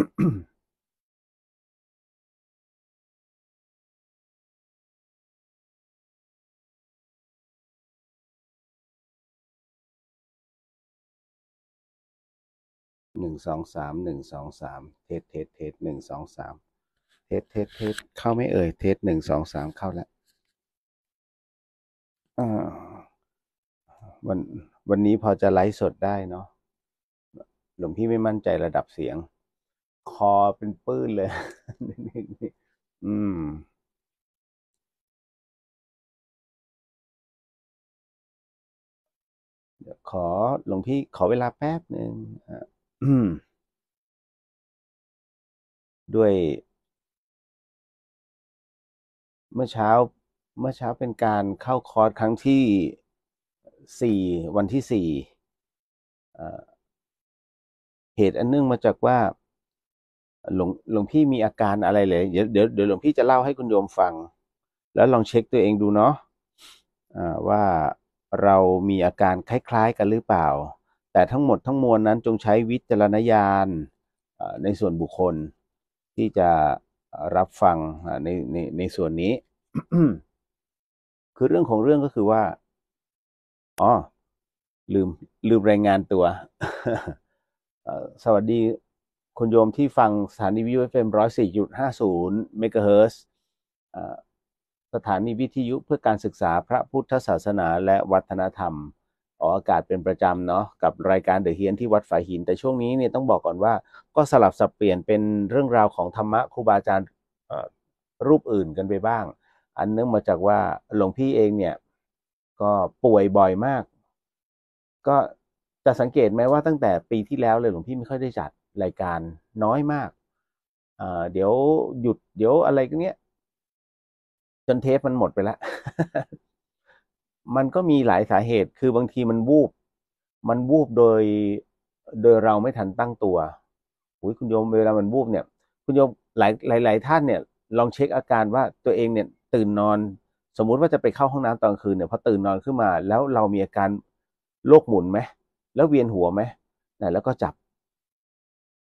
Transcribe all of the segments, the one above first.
หนึ่งสองสามหนึ่งสองสามเทสเทสเทสหนึ่งสองสามเทสเทสเทสเข้าไม่เอ่ย เทสหนึ่งสองสามเข้าแล้ววัน วันนี้พอจะไลฟ์สดได้เนาะหลวงพี่ไม่มั่นใจระดับเสียงคอเป็นปื้นเลยนี่อืม เดี๋ยวขอหลวงพี่ขอเวลาแป๊บหนึ่งด้วย เมื่อเช้าเมื่อเช้าเป็นการเข้าคอร์สครั้งที่สี่วันที่สี่เหตุอันเนื่องมาจากว่าหลวงหลวงพี่มีอาการอะไรเลยเดี๋ยวเดี๋ยวเดี๋ยวหลวงพี่จะเล่าให้คุณโยมฟัง แล้วลองเช็คตัวเองดูเนาะว่าเรามีอาการคล้ายๆกันหรือเปล่า แต่ทั้งหมดทั้งมวลนั้น จงใช้วิจารณญาณในส่วนบุคคล ที่จะรับฟังในในในส่วนนี้ คือเรื่องของเรื่องก็คือว่า อ๋อ ลืม ลืมรายงานตัวสวัสดีคุณโยมที่ฟังสถานีวิทยุ FM 104.50เมกะเฮิร์สถานีวิทยุเพื่อการศึกษาพระพุทธศาสนาและวัฒนธรรม ออกอากาศเป็นประจำเนาะกับรายการเดอะเฮียนที่วัดฝ่ายหิน แต่ช่วงนี้เนี่ยต้องบอกก่อนว่า ก็สลับสับเปลี่ยนเป็นเรื่องราวของธรรมะครูบาอาจารย์รูปอื่นกันไปบ้าง อันเนื่องมาจากว่า หลวงพี่เองเนี่ยก็ป่วยบ่อยมาก ก็จะสังเกตไหมว่าตั้งแต่ปีที่แล้วเลยหลวงพี่ไม่ค่อยได้จัดรายการน้อยมากเเดี๋ยวหยุดเดี๋ยวอะไรกเนี้ย จนเทปมันหมดไปแล้ว มันก็มีหลายสาเหตุ คือบางทีมันวูบ มันวูบโดยโดยเราไม่ทันตั้งตัวอุ้ยคุณโยมเวลามันวูบเนี่ย คุณโยมหลาย หลายหลายท่านเนี่ยลองเช็คอาการว่าตัวเองเนี่ยตื่นนอนสมมุติว่าจะไปเข้าห้องน้ำตอนคืนเนี่ย พอตื่นนอนขึ้นมา แล้วเรามีอาการโรคหมุนไหมแล้วเวียนหัวไหมแล้วก็จับ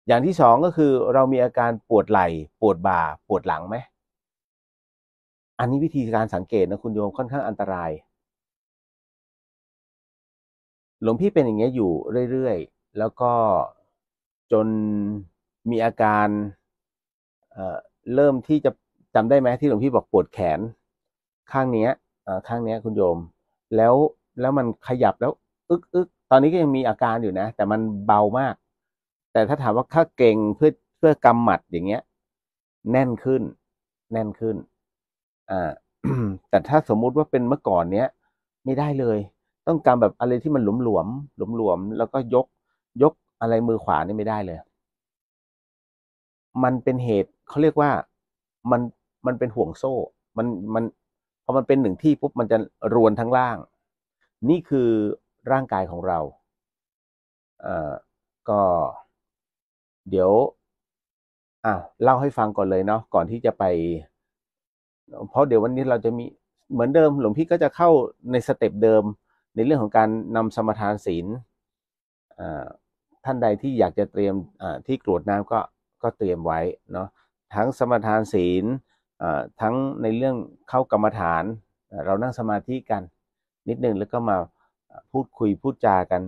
อย่างที่สองก็คือเรามีอาการปวดไหล่ปวดบ่าปวดหลังไหม อันนี้วิธีการสังเกตนะคุณโยมค่อนข้างอันตราย หลวงพี่เป็นอย่างเงี้ยอยู่เรื่อย ๆ แล้วก็จนมีอาการเเริ่มที่จะจำได้ไหมที่หลวงพี่บอกปวดแขน ข้างเนี้ยข้างเนี้ย คุณโยม แล้วแล้วมันขยับแล้วอึกอึกตอนนี้ก็ยังมีอาการอยู่นะ แต่มันเบามากแต่ถ้าถามว่าถ้าเก่งเพื่อเพื่อกำหมัดอย่างเงี้ย แน่นขึ้นแน่นขึ้นอ่าแต่ถ้าสมมุติว่าเป็นเมื่อก่อนเนี้ย ไม่ได้เลยต้องการแบบอะไรที่มันหลวมหลวมหลวมหลวมแล้วก็ยกยกอะไรมือขวานี่ไม่ได้เลย มันเป็นเหตุเขาเรียกว่ามันมันเป็นห่วงโซ่ มันมันพอมันเป็นหนึ่งที่ปุ๊บมันจะรวนทั้งล่าง นี่คือร่างกายของเรา เอ่อก็เดี๋ยวอ่าเล่าให้ฟังก่อนเลยเนาะก่อนที่จะไป เพราะเดี๋ยววันนี้เราจะมีเหมือนเดิมหลวงพี่ก็จะเข้าในสเต็ปเดิม ในเรื่องของการนำสมทานศีลท่านใดที่อยากจะเตรียมที่กรวดน้ำก็ก็เตรียมไว้เนาะทั้งสมทานศีลทั้งในเรื่องเข้ากรรมฐาน เรานั่งสมาธิกัน นิดนึงแล้วก็มาพูดคุยพูดจากัน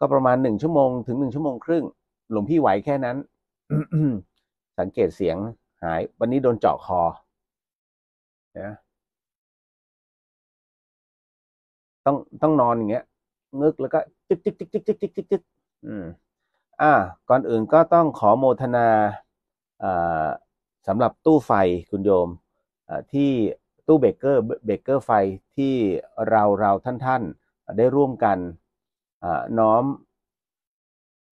ก็ประมาณ1ชั่วโมงถึง1ชั่วโมงครึ่งหลวงพี่ไหวแค่นั้น สังเกตเสียงหาย วันนี้โดนเจาะคอนะต้องต้องนอนอย่างเงี้ยงึกแล้วก็จิ๊กจิ๊กจิ๊กจิ๊กจิ๊กจิ๊กจ๊กอืม อ่า ก่อนอื่นก็ต้องขอโมทนาอ่าสำหรับตู้ไฟคุณโยมที่ตู้เบเกอร์เบเกอร์ไฟที่เราเราท่านท่านได้ร่วมกันน้อม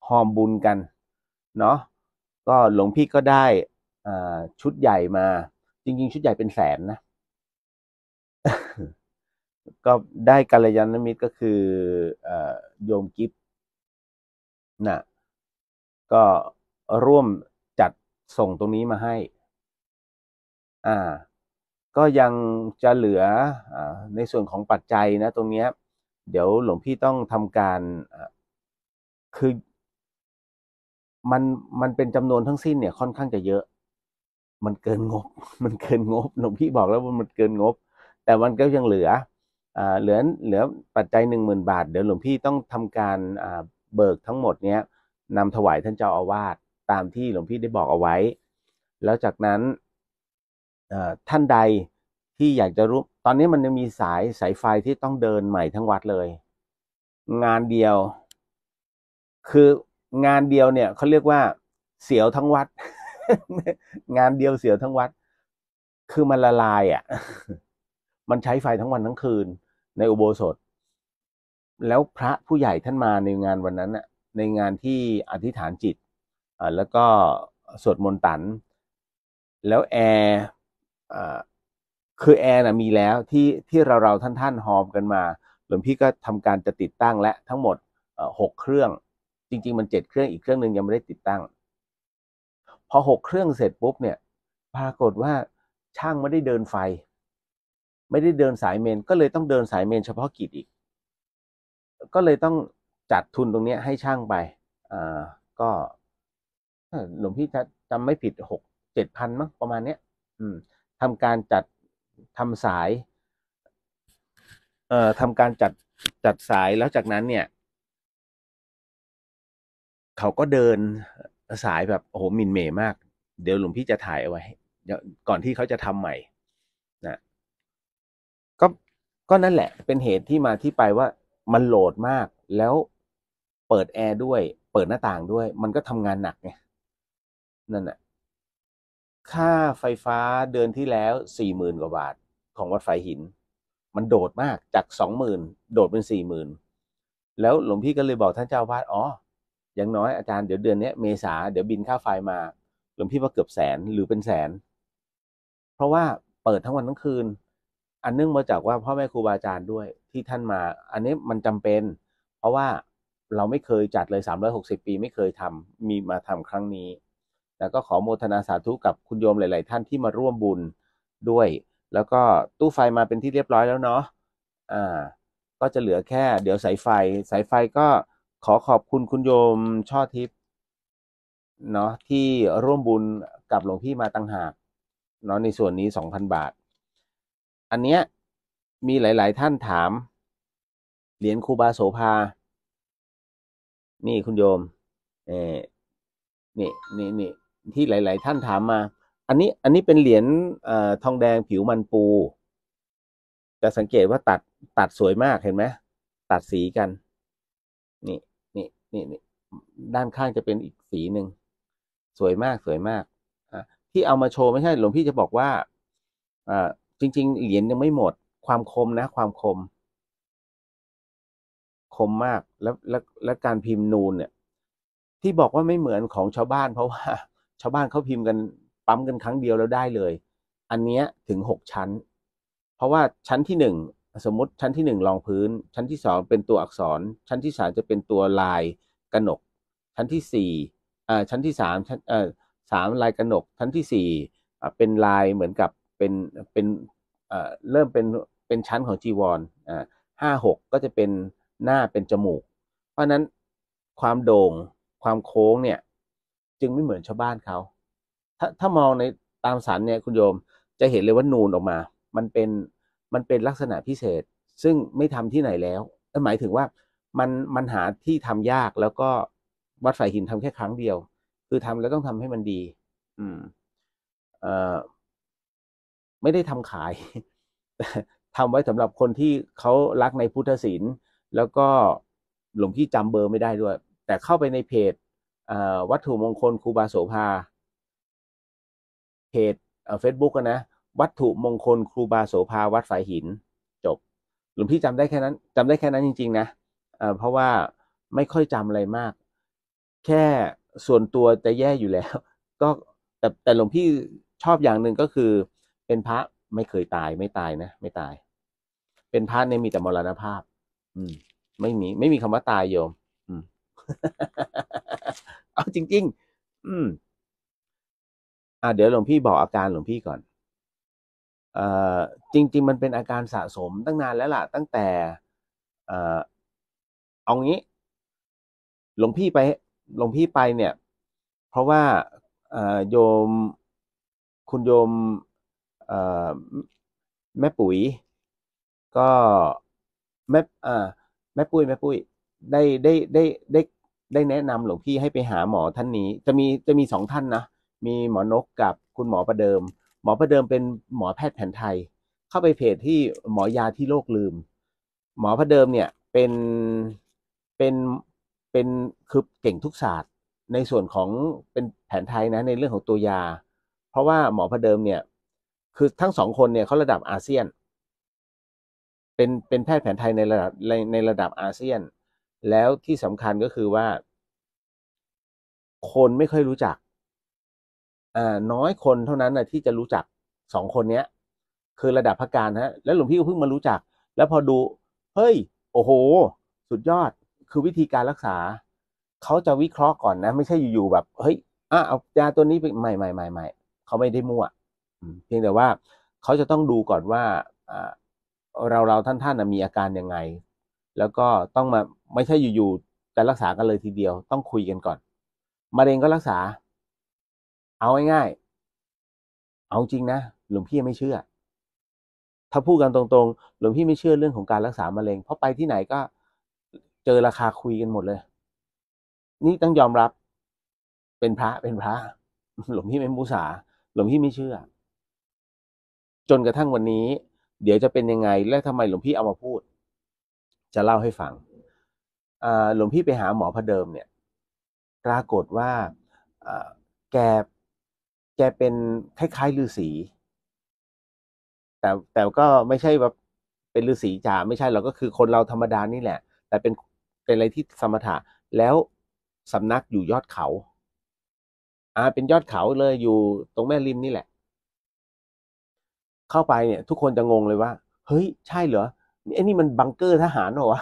หอมบุญกันเนาะก็หลวงพี่ก็ได้ชุดใหญ่มาจริง ๆ ชุดใหญ่เป็นแสนนะ ก็ได้กัลยาณมิตรก็คืออโยมกิฟนะก็ร่วมจัดส่งตรงนี้มาให้ อ่า ก็ยังจะเหลืออในส่วนของปัจจัยนะตรงเนี้ยเดี๋ยวหลวงพี่ต้องทำการคือมันมันเป็นจำนวนทั้งสิ้นเนี่ยค่อนข้างจะเยอะ มันเกินงบ มันเกินงบ หลวงพี่บอกแล้วว่ามันเกินงบ แต่มันก็ยังเหลืออ่าเหลือ เหลือปัจจัยหนึ่งหมื่นบาท เดี๋ยวหลวงพี่ต้องทำการอ่าเบิกทั้งหมดเนี้ยนำถวายท่านเจ้าอาวาสตามที่หลวงพี่ได้บอกเอาไว้ แล้วจากนั้นท่านใดที่อยากจะรู้ ตอนนี้มันจะมีสายสายไฟที่ต้องเดินใหม่ทั้งวัดเลย งานเดียวคืองานเดียวเนี่ยเขาเรียกว่าเสียวทั้งวัด งานเดียวเสียวทั้งวัด คือมันละลายอะ่ะ มันใช้ไฟทั้งวันทั้งคืน ในอุโบสถ แล้วพระผู้ใหญ่ท่านมาในงานวันนั้นน่ะในงานที่อธิษฐานจิตอ่าแล้วก็สวดมนต์ตัน แล้วแอร์อ่าคือแอร์นะมีแล้วที่ที่เราเราท่านท่านหอมกันมาหลวงพี่ก็ทำการจะติดตั้งและทั้งหมดหกเครื่องจริงๆมันเจ็ดเครื่องอีกเครื่องหนึ่งยังไม่ได้ติดตั้ง พอหกเครื่องเสร็จปุ๊บเนี่ยปรากฏว่าช่างไม่ได้เดินไฟ ไม่ได้เดินสายเมนก็เลยต้องเดินสายเมนเฉพาะกิจอีก ก็เลยต้องจัดทุนตรงนี้ให้ช่างไปอ่าก็หลวงพี่จำไม่ผิดหกเจ็ดพันมั้งประมาณเนี้ยอืมทำการจัดทำสาย เอ่อทำการจัดจัดสายแล้วจากนั้นเนี่ยเขาก็เดินสายแบบโอ้โหมินเมมาก เดี๋ยวหลวงพี่จะถ่ายเอาไว้ก่อนที่เขาจะทำใหม่นะก็ก็นั่นแหละ เป็นเหตุที่มาที่ไปว่ามันโหลดมาก แล้วเปิดแอร์ด้วย เปิดหน้าต่างด้วย มันก็ทำงานหนักไงนั่นแหะค่าไฟฟ้าเดือนที่แล้วสี่หมื่นกว่าบาทของวัดไฟหิน มันโดดมากจากสองหมื่นโดดเป็นสี่หมื่นแล้วหลวงพี่ก็เลยบอกท่านเจ้าวาดอ๋ออย่างน้อยอาจารย์เดี๋ยวเดือนนี้เมษา เดี๋ยวบินค่าไฟมาหลวงพี่ว่าเกือบแสนหรือเป็นแสน เพราะว่าเปิดทั้งวันทั้งคืน อันเนื่องมาจากว่าพ่อแม่ครูบาอาจารย์ด้วยที่ท่านมา อันนี้มันจำเป็น เพราะว่าเราไม่เคยจัดเลย 360 ปีไม่เคยทำมีมาทำครั้งนี้ แล้วก็ขอโมทนาสาธุกับคุณโยมหลายๆ ท่านที่มาร่วมบุญด้วย แล้วก็ตู้ไฟมาเป็นที่เรียบร้อยแล้วเนาะอ่าก็จะเหลือแค่ เดี๋ยวสายไฟสายไฟก็ขอขอบคุณคุณโยมช่อทิพย์เนาะที่ร่วมบุญกับหลวงพี่มาตั้งหาก เนาะในส่วนนี้สองพันบาท อันเนี้ย มีหลาย ๆ ท่านถาม เหรียญครูบาโสภานี่คุณโยม เออนี่นี่นี่ที่หลาย ๆ ท่านถามมา อันนี้ อันนี้เป็น เหรียญทองแดงผิวมันปูจะสังเกตว่าตัดตัดสวยมากเห็นไหมตัดสีกัน นี่นี่ด้านข้างจะเป็นอีกสีหนึ่งสวยมากสวยมากที่เอามาโชว์ไม่ใช่ หลวงพี่จะบอกว่าจริงๆเหรียญยังไม่หมดความคมนะความคม คมมากแล้วแล้วและการพิมพ์นูนเนี่ย ที่บอกว่าไม่เหมือนของชาวบ้าน เพราะว่า ชาวบ้านเขาพิมพ์กันปั๊มกันครั้งเดียวแล้วได้เลยอันเนี้ยถึงหกชั้น เพราะว่าชั้นที่หนึ่งสมมติชั้นที่หนึ่งรองพื้น ชั้นที่สองเป็นตัวอักษร ชั้นที่สามจะเป็นตัวลายกระหนกชั้นที่สี่อ่าชั้นที่สามชั้นอ่สามลายกระหนกชั้นที่สี่อ่าเป็นลายเหมือนกับเป็นเป็นเอ่เริ่มเป็นเป็นชั้นของจีวรอ่าห้าหกก็จะเป็นหน้าเป็นจมูก เพราะนั้นความโด่งความโค้งเนี่ย จึงไม่เหมือนชาวบ้านเขาถ้าถ้ามองในตามสันเนี่ยคุณโยมจะเห็นเลยว่านูนออกมา มันเป็นมันเป็นลักษณะพิเศษซึ่งไม่ทำที่ไหนแล้วหมายถึงว่ามันมันหาที่ทำยาก แล้วก็วัดฝ่ายหินทำแค่ครั้งเดียว คือทำแล้วต้องทำให้มันดี อืมเอ่อไม่ได้ทำขาย ทำไว้สำหรับคนที่เขารักในพุทธศิลป์แล้วก็หลวงพี่จำเบอร์ไม่ได้ด้วย แต่เข้าไปในเพจวัตถุมงคลครูบาโสภา เพจเฟซบุ๊กนะวัตถุมงคลครูบาโสภา วัดสายหินจบ หลวงพี่จำได้แค่นั้น จำได้แค่นั้นจริง ๆ นะเพราะว่าไม่ค่อยจำอะไรมาก แค่ส่วนตัวจะแย่อยู่แล้ว ก็แต่แต่หลวงพี่ชอบอย่างหนึ่งก็คือเป็นพระไม่เคยตายไม่ตายนะไม่ตาย เป็นพระเนี่ยมีแต่มรณภาพ อืม ไม่มี ไม่มีคำว่าตายโยม อืมเอาจริงๆ อืม อ่าเดี๋ยวหลวงพี่บอกอาการหลวงพี่ก่อนจริง ๆมันเป็นอาการสะสมตั้งนานแล้วล่ะตั้งแต่ เอางี้ หลวงพี่ไป หลวงพี่ไปเนี่ย เพราะว่าโยมคุณโยมแม่ปุ๋ย ก็แม่แม่ปุ้ยแม่ปุ้ยได้ได้ได้ได้ได้แนะนำหลวงพี่ให้ไปหาหมอท่านนี้ จะมีจะมีสองท่านนะ มีหมอนกกับคุณหมอประเดิมหมอประเดิมเป็นหมอแพทย์แผนไทย เข้าไปเพจที่หมอยาที่โลกลืม หมอประเดิมเนี่ย เป็นเป็นเป็นคือเก่งทุกศาสตร์ในส่วนของเป็นแผนไทยนะ ในเรื่องของตัวยา เพราะว่าหมอประเดิมเนี่ย คือทั้งสองคนเนี่ยเขาระดับอาเซียน เป็นเป็นแพทย์แผนไทยในระดับในในระดับอาเซียน แล้วที่สำคัญก็คือว่าคนไม่ค่อยรู้จักน้อยคนเท่านั้นนะที่จะรู้จักสองคนเนี้ยคือระดับพระการฮะแล้วหลวงพี่ก็เพิ่งมารู้จัก แล้วพอดู เฮ้ยโอ้โห สุดยอดคือวิธีการรักษาเขาจะวิเคราะห์ก่อนนะ ไม่ใช่อยู่ๆแบบ เฮ้ย อ่ะเอายาตัวนี้ไปใหม่ใหม่ใหม่ใหม่เขาไม่ได้มั่วเพียงแต่ว่าเขาจะต้องดูก่อนว่าเราเราท่านท่านมีอาการยังไงแล้วก็ต้องมาไม่ใช่อยู่ๆจะรักษากันเลยทีเดียว ต้องคุยกันก่อนมะเร็งก็รักษาเอาง่ายๆ เอาจริงนะ หลวงพี่ไม่เชื่อ ถ้าพูดกันตรงๆ หลวงพี่ไม่เชื่อเรื่องของการรักษามะเร็ง เพราะไปที่ไหนก็เจอราคาคุยกันหมดเลย นี่ต้องยอมรับ เป็นพระเป็นพระ หลวงพี่ไม่มูสาหลวงพี่ไม่เชื่อ จนกระทั่งวันนี้ เดี๋ยวจะเป็นยังไง และทำไมหลวงพี่เอามาพูด จะเล่าให้ฟังหลวงพี่ไปหาหมอพระเดิมเนี่ย ปรากฏว่าแกกเป็นคล้ายๆฤาษีแต่แต่ก็ไม่ใช่แบบเป็นฤาษีจ๋าไม่ใช่เราก็คือคนเราธรรมดานี่แหละ แต่เป็นเป็นอะไรที่สมถะแล้วสำนักอยู่ยอดเขา อ่า เป็นยอดเขาเลยอยู่ตรงแม่ ริมนี่แหละ เข้าไปเนี่ยทุกคนจะงงเลยว่า เฮ้ย ใช่เหรอนี่ไอ้นี่มันบังเกอร์ทหารเหรอวะ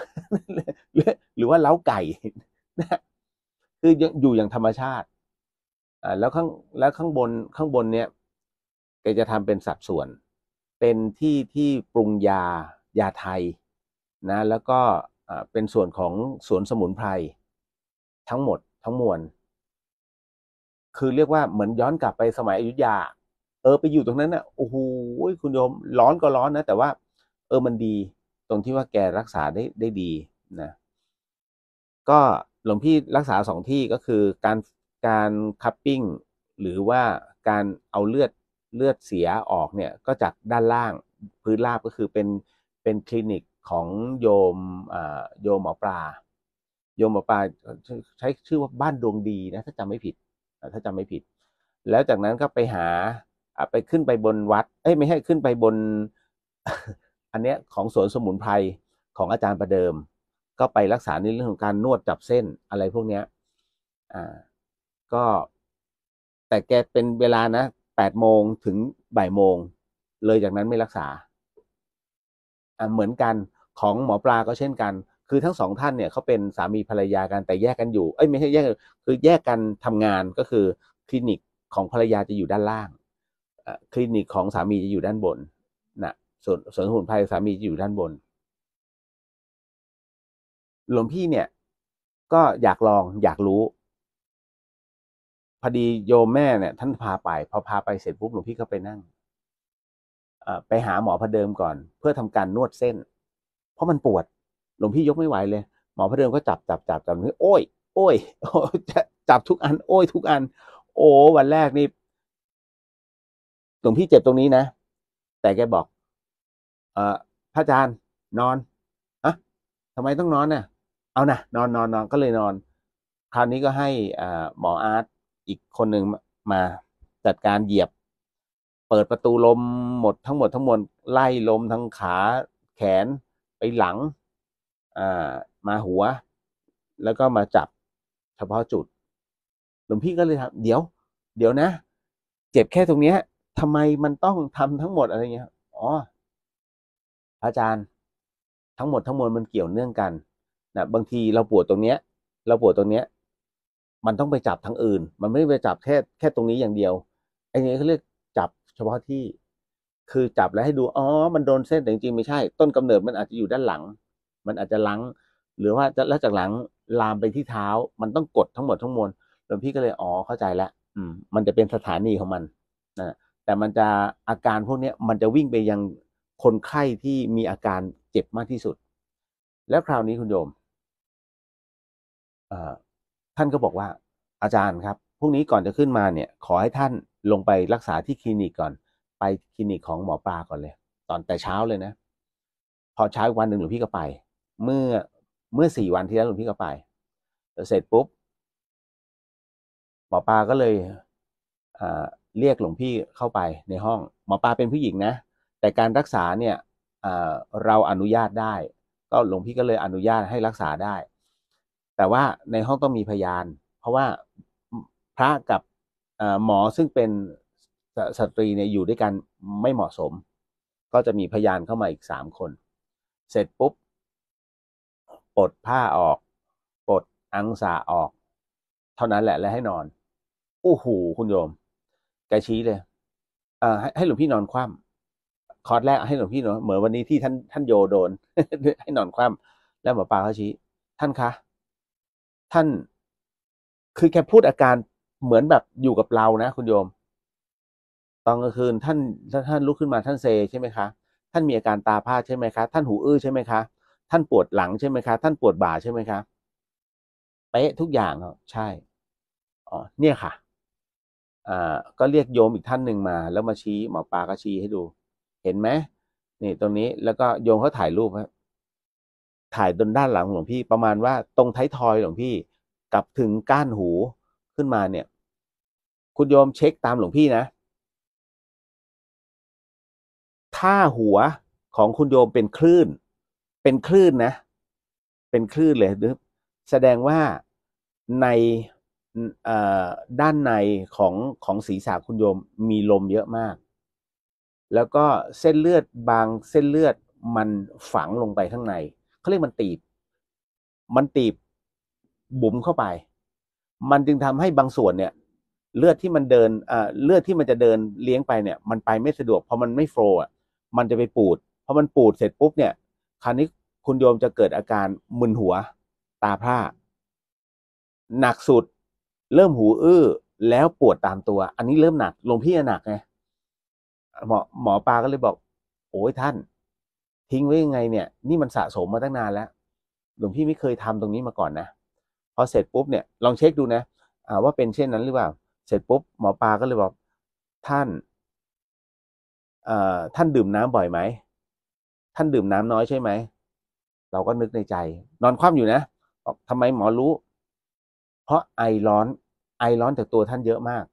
หรือว่าเล้าไก่นะ คืออยู่ อย่างธรรมชาติแล้วข้างแล้วข้างบนข้างบนเนี้ยแกจะทำเป็นสัดส่วน เป็นที่ที่ปรุงยา ยาไทยนะ แล้วก็เป็นส่วนของสวนสมุนไพรทั้งหมดทั้งมวล คือเรียกว่าเหมือนย้อนกลับไปสมัยอยุธยา เออไปอยู่ตรงนั้นนะ่ะโอ้โห คุณโยม ร้อนก็ร้อนนะ แต่ว่า เออมันดี ตรงที่ว่าแกรักษาได้ได้ดีนะ ก็หลวงพี่รักษาสองที่ก็คือการการคัพปิ้งหรือว่าการเอาเลือดเลือดเสียออกเนี่ยก็จากด้านล่างพื้นราบก็คือเป็นเป็นคลินิกของโยมโยมหมอปลาโยมหมอปลาใช้ชื่อว่าบ้านดวงดีนะ ถ้าจำไม่ผิดถ้าจำไม่ผิด แล้วจากนั้นก็ไปหาไปขึ้นไปบนวัดเอ้ยไม่ใช่ขึ้นไปบน อันเนี้ยของสวนสมุนไพรของอาจารย์ประเดิม ก็ไปรักษาในเรื่องของการนวดจับเส้นอะไรพวกเนี้ยอ่าก็แต่แกเป็นเวลานะแปดโมงถึงบ่ายโมงเลยจากนั้นไม่รักษาอ่าเหมือนกันของหมอปลาก็เช่นกันคือทั้งสองท่านเนี่ยเขาเป็นสามีภรรยากันแต่แยกกันอยู่เอ้ยไม่ใช่แยกคือแยกกันทำงานก็คือคลินิกของภรรยาจะอยู่ด้านล่างคลินิกของสามีจะอยู่ด้านบนนะส่วนส่วนหุ่นภัยสามีจะอยู่ด้านบน หลวงพี่เนี่ยก็อยากลองอยากรู้พอดีโยมแม่เนี่ย ท่านพาไป พอพาไปเสร็จปุ๊บหลวงพี่ก็ไปนั่งไปหาหมอพระเดิมก่อน เพื่อทำการนวดเส้น เพราะมันปวดหลวงพี่ยกไม่ไหวเลย หมอพระเดิมก็จับจับจับจับนี่โอ้ย โอ้ยจับทุกอัน โอ้ย ทุกอัน โอ้ วันแรกนี่หลวงพี่เจ็บตรงนี้นะ แต่แกบอก เออพระอาจารย์นอนอะทำไมต้องนอนเน่ะ เอานะนอนนอนนอนก็เลยนอน คราวนี้ก็ให้หมออาร์ตอีกคนหนึ่งมาจัดการเหยียบ เปิดประตูลมหมดทั้งหมดทั้งมวลไล่ลมทั้งขาแขนไปหลัง อ่า มาหัว แล้วก็มาจับเฉพาะจุดหลวงพี่ก็เลยถามเดี๋ยว เดี๋ยวนะ เจ็บแค่ตรงเนี้ยทำไมมันต้องทำทั้งหมดอะไรเงี้ยอ๋ออาจารย์ ทั้งหมดทั้งมวลมันเกี่ยว เนื่อง กัน นะ บางทีเราปวดตรงเนี้ยเราปวดตรงเนี้ยมันต้องไปจับทั้งอื่น มันไม่ได้ไปจับแค่แค่ตรงนี้อย่างเดียว ไอ้นี้เขาเรียกจับเฉพาะที่ คือจับแล้วให้ดู อ๋อ มันโดนเส้นแต่จริงๆไม่ใช่ ต้นกำเนิดมันอาจจะอยู่ด้านหลัง มันอาจจะลัง หรือว่าแล้วจากหลังลามไปที่เท้า มันต้องกดทั้งหมดทั้งมวลหลวงพี่ก็เลยอ๋อเข้าใจแล้วอืม มันจะเป็นสถานีของมันนะแต่มันจะอาการพวกนี้มันจะวิ่งไปยังคนไข้ที่มีอาการเจ็บมากที่สุด แล้วคราวนี้คุณโยมท่านก็บอกว่า อาจารย์ครับพรุ่งนี้ก่อนจะขึ้นมาเนี่ย ขอให้ท่านลงไปรักษาที่คลินิกก่อน ไปคลินิกของหมอปลาก่อนเลย ตอนแต่เช้าเลยนะ พอเช้าวันหนึ่งหลวงพี่ก็ไป เมื่อเมื่อสี่วันที่แล้วหลวงพี่ก็ไป เสร็จปุ๊บ หมอปลาก็เลยเรียกหลวงพี่เข้าไปในห้อง หมอปลาเป็นผู้หญิงนะ แต่การรักษาเนี่ยเราอนุญาตได้ ก็หลวงพี่ก็เลยอนุญาตให้รักษาได้แต่ว่าในห้องต้องมีพยาน เพราะว่าพระกับหมอซึ่งเป็นสตรีเนี่ยอยู่ด้วยกันไม่เหมาะสม ก็จะมีพยานเข้ามาอีกสามคน เสร็จปุ๊บปลดผ้าออกปลดอังสาออก เท่านั้นแหละแล้วให้นอนอู้หูคุณโยมแกชี้เลย เอ่อให้หลวงพี่นอนคว่ำคอร์สแรกให้หลวงพี่นอน เหมือนวันนี้ที่ท่านท่านโยโดนให้นอนคว่ำแล้วหมอปลาเขาชี้ ท่านคะท่านคือแค่พูดอาการเหมือนแบบอยู่กับเรา นะ คุณโยม ตอนกลางคืน ท่านถ้าท่านลุกขึ้นมาท่านเซใช่ไหมคะท่านมีอาการตาร่าใช่ไหมคะท่านหูอื้อใช่ไหมคะท่านปวดหลังใช่ไหมคะท่านปวดบ่าใช่ไหมคะเป๊ะทุกอย่างเนาะใช่อ๋อเนี่ยค่ะอ่าก็เรียกโยมอีกท่านหนึ่งมา แล้วมาชี้หมอปลาก็ชี้ให้ดู เห็นไหมนี่ ตรงนี้แล้วก็โยมเขาถ่ายรูปครับถ่ายดนด้านหลังหลวงพี่ประมาณว่าตรงท้ายทอยหลวงพี่กับถึงก้านหูขึ้นมาเนี่ย คุณโยมเช็คตามหลวงพี่นะถ้าหัวของคุณโยมเป็นคลื่น เป็นคลื่นนะ เป็นคลื่นเลย แสดงว่าในด้านในของของศีรษะคุณโยมมีลมเยอะมาก แล้วก็เส้นเลือดบางเส้นเลือดมันฝังลงไปข้างในเขาเรียกมันตีบ มันตีบบุ๋มเข้าไป มันจึงทำให้บางส่วนเนี่ย เลือดที่มันเดินเลือดที่มันจะเดินเลี้ยงไปเนี่ย มันไปไม่สะดวกเพราะมันไม่โฟล์มันจะไปปูด พอมันปูดเสร็จปุ๊บเนี่ยคราวนี้คุณโยมจะเกิดอาการมึนหัว ตาพร่าหนักสุดเริ่มหูอื้อ แล้วปวดตามตัวอันนี้เริ่มหนักหลวงพี่หนักไงหมอหมอปาก็เลยบอกโอ้ยท่านทิ้งไว้ยังไงเนี่ยนี่มันสะสมมาตั้งนานแล้วหลวงพี่ไม่เคยทำตรงนี้มาก่อนนะพอเสร็จปุ๊บเนี่ยลองเช็คดู นะว่าเป็นเช่นนั้นหรือเปล่า เสร็จปุ๊บหมอปลาก็เลยบอก ท่านท่านดื่มน้ำบ่อยไหม ท่านดื่มน้ำน้อยใช่ไหมเราก็นึกในใจ นอนคว่ำอยู่นะบอกทำไมหมอรู้ เพราะไอร้อน ไอร้อนจากตัวท่านเยอะมาก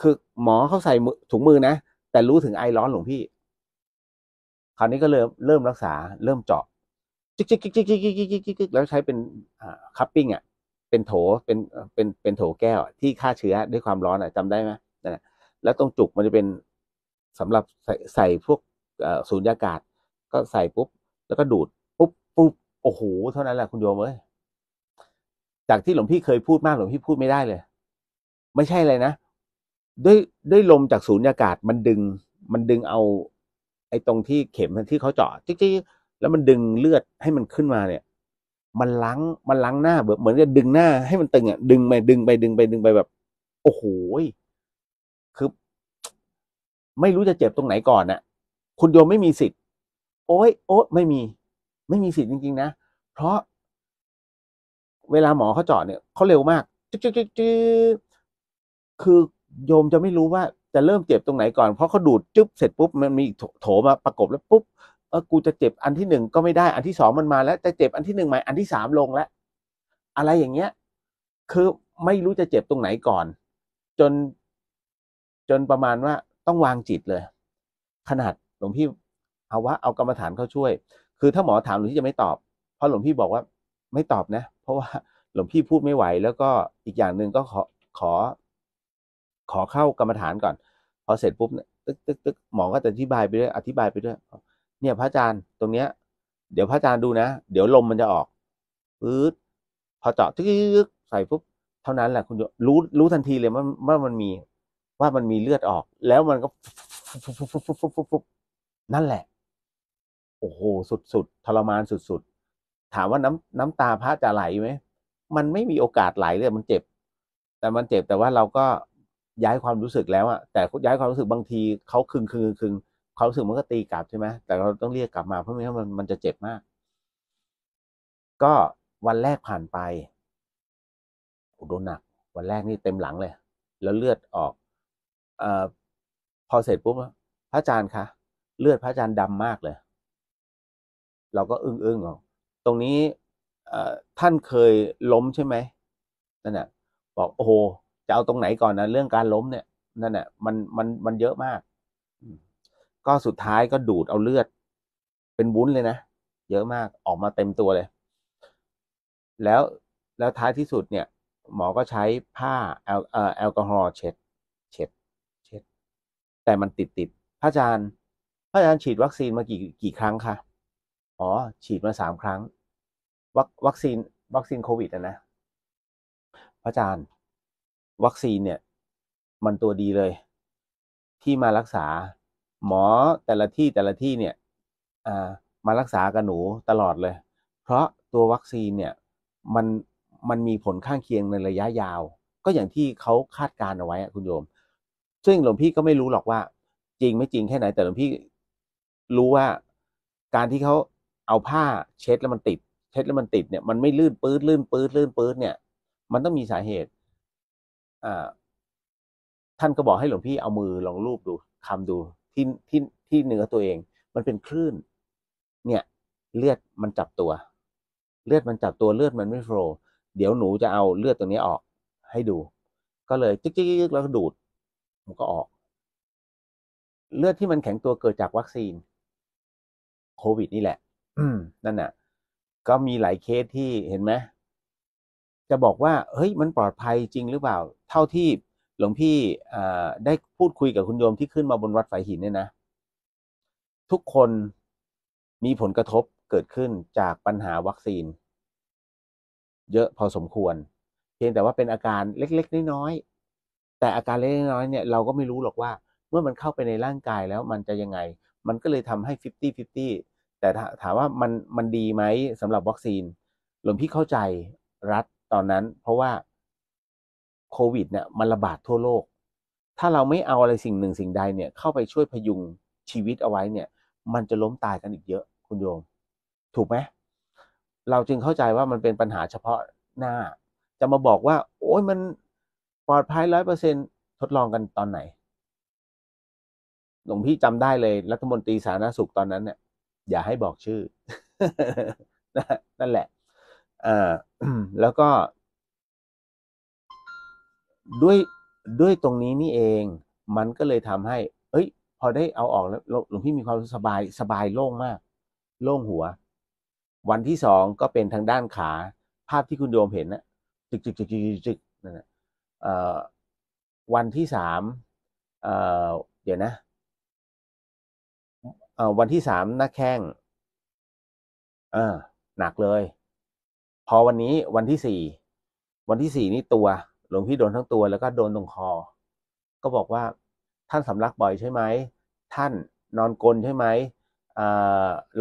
คือหมอเขาใส่ถุงมือนะ แต่รู้ถึงไอร้อนหลวงพี่คราวนี้ก็เริ่ม เริ่มรักษาเริ่มเจาะจิกจิกจิกจิกจิกจิกจิกจิกแล้วใช้เป็นคัพปิ้งอ่ะเป็นโถเป็นเป็นเป็นโถแก้วที่ฆ่าเชื้อด้วยความร้อนอ่ะ จำได้ไหมนั่นแหละแล้วตรงจุกมันจะเป็นสำหรับใส่ใส่พวกสูญญากาศ ก็ใส่ปุ๊บแล้วก็ดูด ปุ๊บปุ๊บโอ้โหเท่านั้นแหละคุณโยมเอ้ยจากที่หลวงพี่เคยพูดมากหลวงพี่พูดไม่ได้เลย ไม่ใช่เลยนะ ด้วยด้วยลมจากสูญญากาศมันดึง มันดึงเอาไอ้ตรงที่เข็มที่เขาเจาะจิ๊กๆแล้วมันดึงเลือดให้มันขึ้นมาเนี่ยมันล้างมันล้างหน้าเหมือนจะดึงหน้าให้มันตึงอ่ะดึงไปดึงไปดึงไปดึงไปแบบ โอ้โหคือไม่รู้จะเจ็บตรงไหนก่อนน่ะ คุณโยมไม่มีสิทธิ์ โอ้ยโอ้ไม่มี ไม่มีสิทธิ์จริงๆนะเพราะ เวลาหมอเขาเจาะเนี่ยเขาเร็วมากจิ๊กจิ๊กจิ๊กคือโยมจะไม่รู้ว่าจะเริ่มเจ็บตรงไหนก่อน เพราะเขาดูดจึ๊บเสร็จปุ๊บมันมีโถมาประกบแล้วปุ๊บเออกูจะเจ็บอันที่หนึ่งก็ไม่ได้อันที่สองมันมาแล้วจะเจ็บอันที่หนึ่งไหมอันที่สามลงแล้ว อะไรอย่างเงี้ย คือไม่รู้จะเจ็บตรงไหนก่อน จนจนประมาณว่าต้องวางจิตเลย ขนาดหลวงพี่เอาวะเอากรรมฐานเข้าช่วย คือถ้าหมอถามหลวงพี่จะไม่ตอบ เพราะหลวงพี่บอกว่าไม่ตอบนะเพราะว่าหลวงพี่พูดไม่ไหว แล้วก็อีกอย่างหนึ่งก็ขอขอขอเข้ากรรมฐานก่อน พอเสร็จปุ๊บเนี่ยตึกตึกตึกหมอก็จะอธิบายไปด้วยอธิบายไปด้วยเนี่ยพระอาจารย์ตรงเนี้ย เดี๋ยวพระอาจารย์ดูนะ เดี๋ยวลมมันจะออกปื๊ดพอเจาะตึกใส่ปุ๊บเท่านั้นแหละ คุณรู้รู้ทันทีเลยว่าว่ามันมีว่ามันมีเลือดออก แล้วมันก็นั่นแหละ โอ้โหสุดๆทรมานสุดๆถามว่าน้ำน้ำตาพระจะไหลไหมมันไม่มีโอกาสไหลเลยมันเจ็บแต่มันเจ็บแต่ว่าเราก็ย้ายความรู้สึกแล้วอะแต่ย้ายความรู้สึกบางทีเขาคึงคึงคึงความรู้สึกมันก็ตีกลับใช่ไหมแต่เราต้องเรียกกลับมาเพราะไม่งั้นมันมันจะเจ็บมาก ก็วันแรกผ่านไปโดนหนัก วันแรกนี่เต็มหลังเลยแล้วเลือดออกอพอเสร็จปุ๊บพระอาจารย์คะเลือดพระอาจารย์ดำมากเลย เราก็อึ้งอึ้งออกตรงนี้ท่านเคยล้มใช่ไหมนั่นแหะบอกโอ้โจะเอาตรงไหนก่อนนะ เรื่องการล้มเนี่ยนั่นแหละมันมันมันเยอะมากก็สุดท้ายก็ดูดเอาเลือด เป็นวุ้นเลยนะ เยอะมากออกมาเต็มตัวเลย แล้วแล้วท้ายที่สุดเนี่ย หมอก็ใช้ผ้าแอลเออ่แอลกอฮอล์เช็ด เช็ด เช็ด แต่มันติดติดพระอาจารย์พระอาจารย์ฉีดวัคซีนมากี่กี่ครั้งคะอ๋อ ฉีดมาสามครั้ง วัควัคซีน วัคซีน โควิดนะนะพระอาจารย์วัคซีนเนี่ย มันตัวดีเลย ที่มารักษาหมอแต่ละที่แต่ละที่เนี่ยมารักษากับหนูตลอดเลย เพราะตัววัคซีนเนี่ย มันมันมีผลข้างเคียงในระยะยาว ก็อย่างที่เขาคาดการ เอาไว้คุณโยม ซึ่งหลวงพี่ก็ไม่รู้หรอกว่าจริงไม่จริงแค่ไหนแต่หลวงพี่ รู้ว่าการที่เขาเอาผ้าเช็ดแล้วมันติดเช็ดแล้วมันติดเนี่ยมันไม่ลื่นปื้ดลื่นปื้ดลื่นปื้ดเนี่ยมันต้องมีสาเหตุท่านก็บอกให้หลวงพี่เอามือลองรูปดูคำดูที่ที่ที่เนื้อตัวเอง มันเป็นคลื่น เนี่ย เลือดมันจับตัว เลือดมันจับตัวเลือดมันไม่โฟลเดี๋ยวหนูจะเอาเลือดตัวนี้ออกให้ดู ก็เลยจิ๊กๆแล้วก็ดูด มันก็ออก เลือดที่มันแข็งตัวเกิดจากวัคซีน โควิดนี่แหละนั่นน่ะ ก็มีหลายเคสที่เห็นไหมจะบอกว่าเฮ้ยมันปลอดภัยจริงหรือเปล่า เท่าที่หลวงพี่ได้พูดคุยกับคุณโยมที่ขึ้นมาบนวัดไยหินเนี่ยนะ ทุกคนมีผลกระทบเกิดขึ้นจากปัญหาวัคซีน เยอะพอสมควร เพียงแต่ว่าเป็นอาการเล็กๆ น้อยๆ แต่อาการเล็กๆ น้อยๆเนี่ยเราก็ไม่รู้หรอกว่าเมื่อมันเข้าไปในร่างกายแล้วมันจะยังไง มันก็เลยทำให้ฟฟฟิิตี้ฟตี้แต่ถามว่ามันมันดีไหมสำหรับวัคซีน หลวงพี่เข้าใจรัฐตอนนั้นเพราะว่าโควิดเนี่ยมันระบาดทั่วโลก ถ้าเราไม่เอาอะไรสิ่งหนึ่งสิ่งใดเนี่ย เข้าไปช่วยพยุง ชีวิตเอาไว้เนี่ย มันจะล้มตายกันอีกเยอะคุณโยมถูกไหมเราจึงเข้าใจว่ามันเป็นปัญหาเฉพาะหน้า จะมาบอกว่า โอ้ยมันปลอดภัยร้อยเปอร์เซ็นทดลองกันตอนไหน หลวงพี่จำได้เลย รัฐมนตรีสาธารณสุขตอนนั้นเนี่ย อย่าให้บอกชื่อนั่นแหละอ่าแล้วก็ด้วยด้วยตรงนี้นี่เอง มันก็เลยทำให้ เอ้ย พอได้เอาออกแล้วหลวงพี่มีความสบายสบายโล่งมาก โล่งหัว วันที่สองก็เป็นทางด้านขา ภาพที่คุณโยมเห็นนะจึกจึกจึกจึกจึกนั่นนะวันที่สามเดี๋ยวนะวันที่สามหน้าแข้งอ่าหนักเลยพอวันนี้วันที่สี่วันที่สี่นี่ตัวหลวงพี่โดนทั้งตัว แล้วก็โดนตรงคอ ก็บอกว่าท่านสำลักบ่อยใช่ไหมท่านนอนกลนใช่ไหม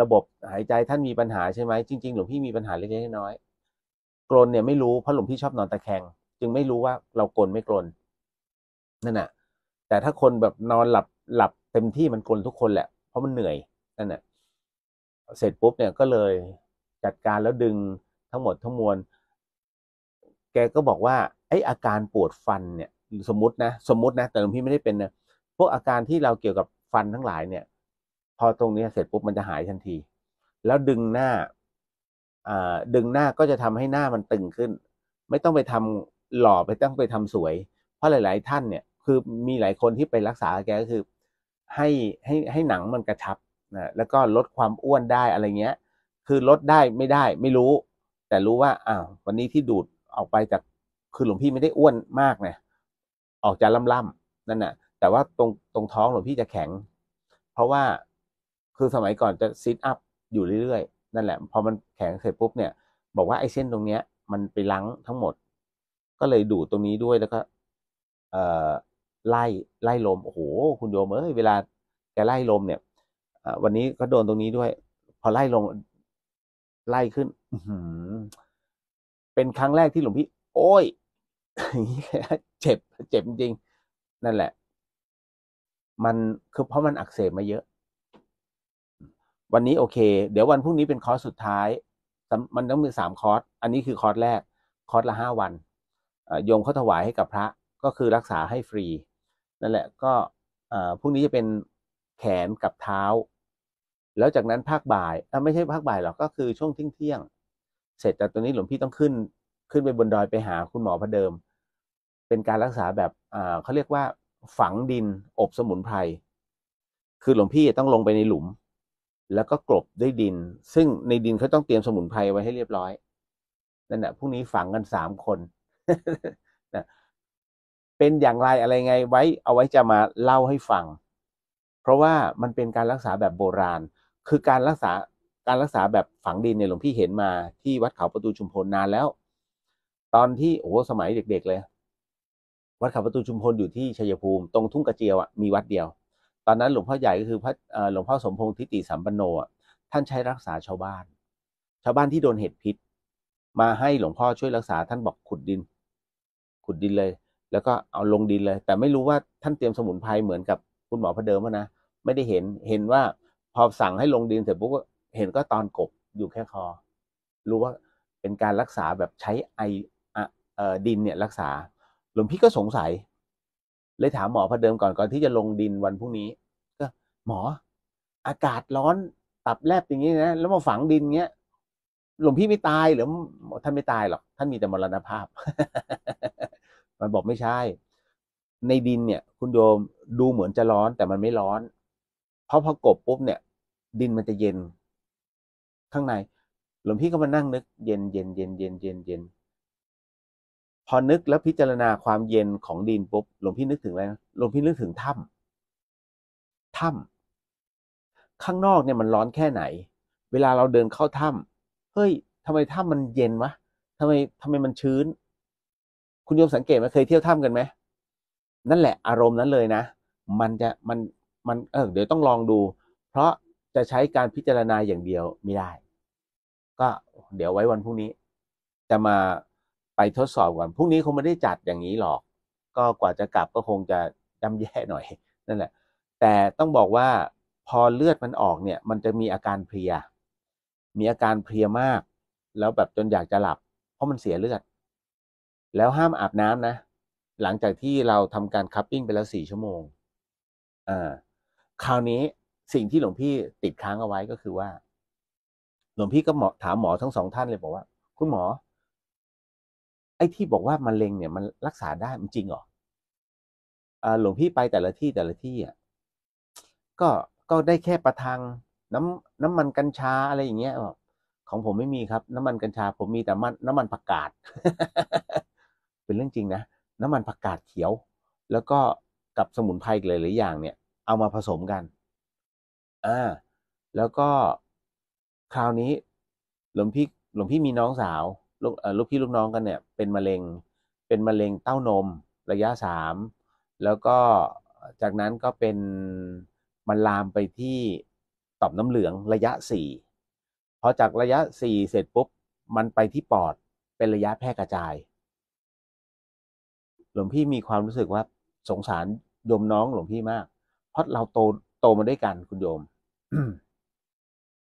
ระบบหายใจท่านมีปัญหาใช่ไหมจริง ๆ หลวงพี่มีปัญหาเล็กๆน้อยๆกลนเนี่ยไม่รู้ เพราะหลวงพี่ชอบนอนตะแคงจึงไม่รู้ว่าเรากลนไม่กลนนั่นแหะแต่ถ้าคนแบบนอนหลับหลับเต็มที่มันกลนทุกคนแหละเพราะมันเหนื่อยนั่นแหะเสร็จปุ๊บเนี่ยก็เลยจัดการแล้วดึงทั้งหมดทั้งมวล แกก็บอกว่า ไออาการปวดฟันเนี่ยสมมตินะสมมตินะแต่หลวงพี่ไม่ได้เป็นนะพวกอาการที่เราเกี่ยวกับฟันทั้งหลายเนี่ย พอตรงนี้เสร็จปุ๊บมันจะหายทันที แล้วดึงหน้าอ่าดึงหน้าก็จะทำให้หน้ามันตึงขึ้น ไม่ต้องไปทำหล่อไปต้องไปทำสวย เพราะหลาย ๆ ท่านเนี่ย คือมีหลายคนที่ไปรักษาแกก็คือให้ให้ให้หนังมันกระชับนะ แล้วก็ลดความอ้วนได้อะไรเงี้ย คือลดได้ไม่ได้ไม่รู้แต่รู้ว่าอ้าววันนี้ที่ดูดออกไปจากคือหลวงพี่ไม่ได้อ้วนมากนยออกจะล่ำๆนั่นนะ่ะ แต่ว่าตรงตรงท้องหลวงพี่จะแข็ง เพราะว่าคือสมัยก่อนจะซิทอัพอยู่เรื่อยๆนั่นแหละพอมันแข็งเสร็จปุ๊บเนี่ย บอกว่าไอ้เส้นตรงเนี้ย มันไปล้างทั้งหมด ก็เลยดูดตรงนี้ด้วยแล้วก็เอ่อไล่ไล่ลมโอ้โหคุณโยมเอ้ยเวลาแกไล่ลมเนี่ยวันนี้ก็โดนตรงนี้ด้วย พอไล่ลงไล่ขึ้นเป็นครั้งแรกที่หลวงพี่โอ้ย เจ็บเจ็บจริง นั่นแหละ มันคือเพราะมันอักเสบมาเยอะ วันนี้ โอเค เดี๋ยววันพรุ่งนี้เป็นคอร์สสุดท้ายมันต้องมีสามคอร์สอันนี้คือคอร์สแรก คอร์สละห้าวันโยมเขาถวายให้กับพระ ก็คือรักษาให้ฟรี นั่นแหละ ก็พรุ่งนี้จะเป็นแขนกับเท้า แล้วจากนั้นภาคบ่ายไม่ใช่ภาคบ่ายหรอกก็คือช่วงเที่ยงเที่ยงเสร็จจากตรงนี้หลวงพี่ต้องขึ้นขึ้นไปบนดอยไปหาคุณหมอพระเดิม เป็นการรักษาแบบอ่าเขาเรียกว่าฝังดินอบสมุนไพรคือหลวงพี่ต้องลงไปในหลุม แล้วก็กลบด้วยดิน ซึ่งในดินเขาต้องเตรียมสมุนไพรไว้ให้เรียบร้อย นั่นแหละพรุ่งนี้ฝังกันสามคนเป็นอย่างไรอะไรไงไว้เอาไว้จะมาเล่าให้ฟัง เพราะว่ามันเป็นการรักษาแบบโบราณ คือการรักษาการรักษาแบบฝังดินเนี่ยหลวงพี่เห็นมาที่วัดเขาประตูชุมพลนานแล้ว ตอนที่โอ้สมัยเด็กๆเลยวัดเขาประตูชุมพลอยู่ที่ชัยภูมิ ตรงทุ่งกระเจียวอ่ะมีวัดเดียว ตอนนั้นหลวงพ่อใหญ่ก็คือพระหลวงพ่อสมพงษ์ทิติสัมปันโนท่านใช้รักษาชาวบ้าน ชาวบ้านที่โดนเห็ดพิษ มาให้หลวงพ่อช่วยรักษาท่านบอกขุดดิน ขุดดินเลย แล้วก็เอาลงดินเลย แต่ไม่รู้ว่าท่านเตรียมสมุนไพรเหมือนกับคุณหมอพระเดิมนะไม่ได้เห็นเห็นว่าพอสั่งให้ลงดินเสร็จปุ๊บก็เห็นก็ตอนกบ อยู่แค่คอ รู้ว่าเป็นการรักษาแบบใช้ไออดินเนี่ยรักษา หลวงพี่ก็สงสัย เลยถามหมอพระเดิมก่อนก่อนที่จะลงดินวันพรุ่งนี้ ก็หมออากาศร้อนตับแลบอย่างนี้นะแล้วมาฝังดินเงี้ยหลวงพี่ไม่ตายหรือท่านไม่ตายหรอกท่านมีแต่มรณภาพ มันบอกไม่ใช่ ในดินเนี่ย คุณโยมดูเหมือนจะร้อน แต่มันไม่ร้อน เพราะพอกบปุ๊บเนี่ย ดินมันจะเย็นข้างในหลวงพี่ก็มานั่งนึกเย็นเย็นเย็นเย็นเย็นเย็นพอนึกแล้วพิจารณาความเย็นของดินปุ๊บหลวงพี่นึกถึงอะไรหลวงพี่นึกถึงถ้ำถ้ำข้างนอกเนี่ยมันร้อนแค่ไหน เวลาเราเดินเข้าถ้ำเฮ้ยทำไมถ้ำมันเย็นวะทำไมทำไมมันชื้น คุณโยมสังเกตไหมเคยเที่ยวถ้ำกันไหมนั่นแหละ อารมณ์นั้นเลยนะมันจะมันมันเออเดี๋ยวต้องลองดู เพราะจะใช้การพิจารณาอย่างเดียวไม่ได้ก็เดี๋ยวไว้วันพรุ่งนี้จะมาไปทดสอบก่อนพรุ่งนี้คงไม่ได้จัดอย่างนี้หรอกก็กว่าจะกลับก็คงจะย่ำแย่หน่อย นั่นแหละ แต่ต้องบอกว่าพอเลือดมันออกเนี่ย มันจะมีอาการเพลีย มีอาการเพลียมากแล้วแบบจนอยากจะหลับ เพราะมันเสียเลือดแล้วห้ามอาบน้ำนะ หลังจากที่เราทำการคัพปิ้งไปแล้วสี่ชั่วโมงอ่าคราวนี้สิ่งที่หลวงพี่ติดค้างเอาไว้ก็คือว่าหลวงพี่ก็หมอถามหมอทั้งสองท่านเลยบอกว่า คุณหมอ ไอ้ที่บอกว่ามะเร็งเนี่ยมันรักษาได้มันจริงเหรอหลวงพี่ไปแต่ละที่แต่ละที่อ่ะก็ก็ได้แค่ประทังน้ำน้ำมันกัญชาอะไรอย่างเงี้ยของผมไม่มีครับ น้ำมันกัญชาผมมีแต่มันน้ำมันผักกาดเป็นเรื่องจริงนะ น้ำมันผักกาดเขียว แล้วก็กับสมุนไพรหลายๆอย่างเนี่ย เอามาผสมกันอ่าแล้วก็คราวนี้หลวงพี่หลวงพี่มีน้องสาวลูกเอ่อลูกพี่ลูกน้องกันเนี่ย เป็นมะเร็งเป็นมะเร็งเต้านม ระยะสามแล้วก็จากนั้นก็เป็นมันลามไปที่ต่อมน้ำเหลืองระยะสี่พอจากระยะสี่เสร็จปุ๊บมันไปที่ปอดเป็นระยะแพร่กระจาย หลวงพี่มีความรู้สึกว่า สงสารโยมน้องหลวงพี่มาก เพราะเราโตโตมาด้วยกันคุณโยม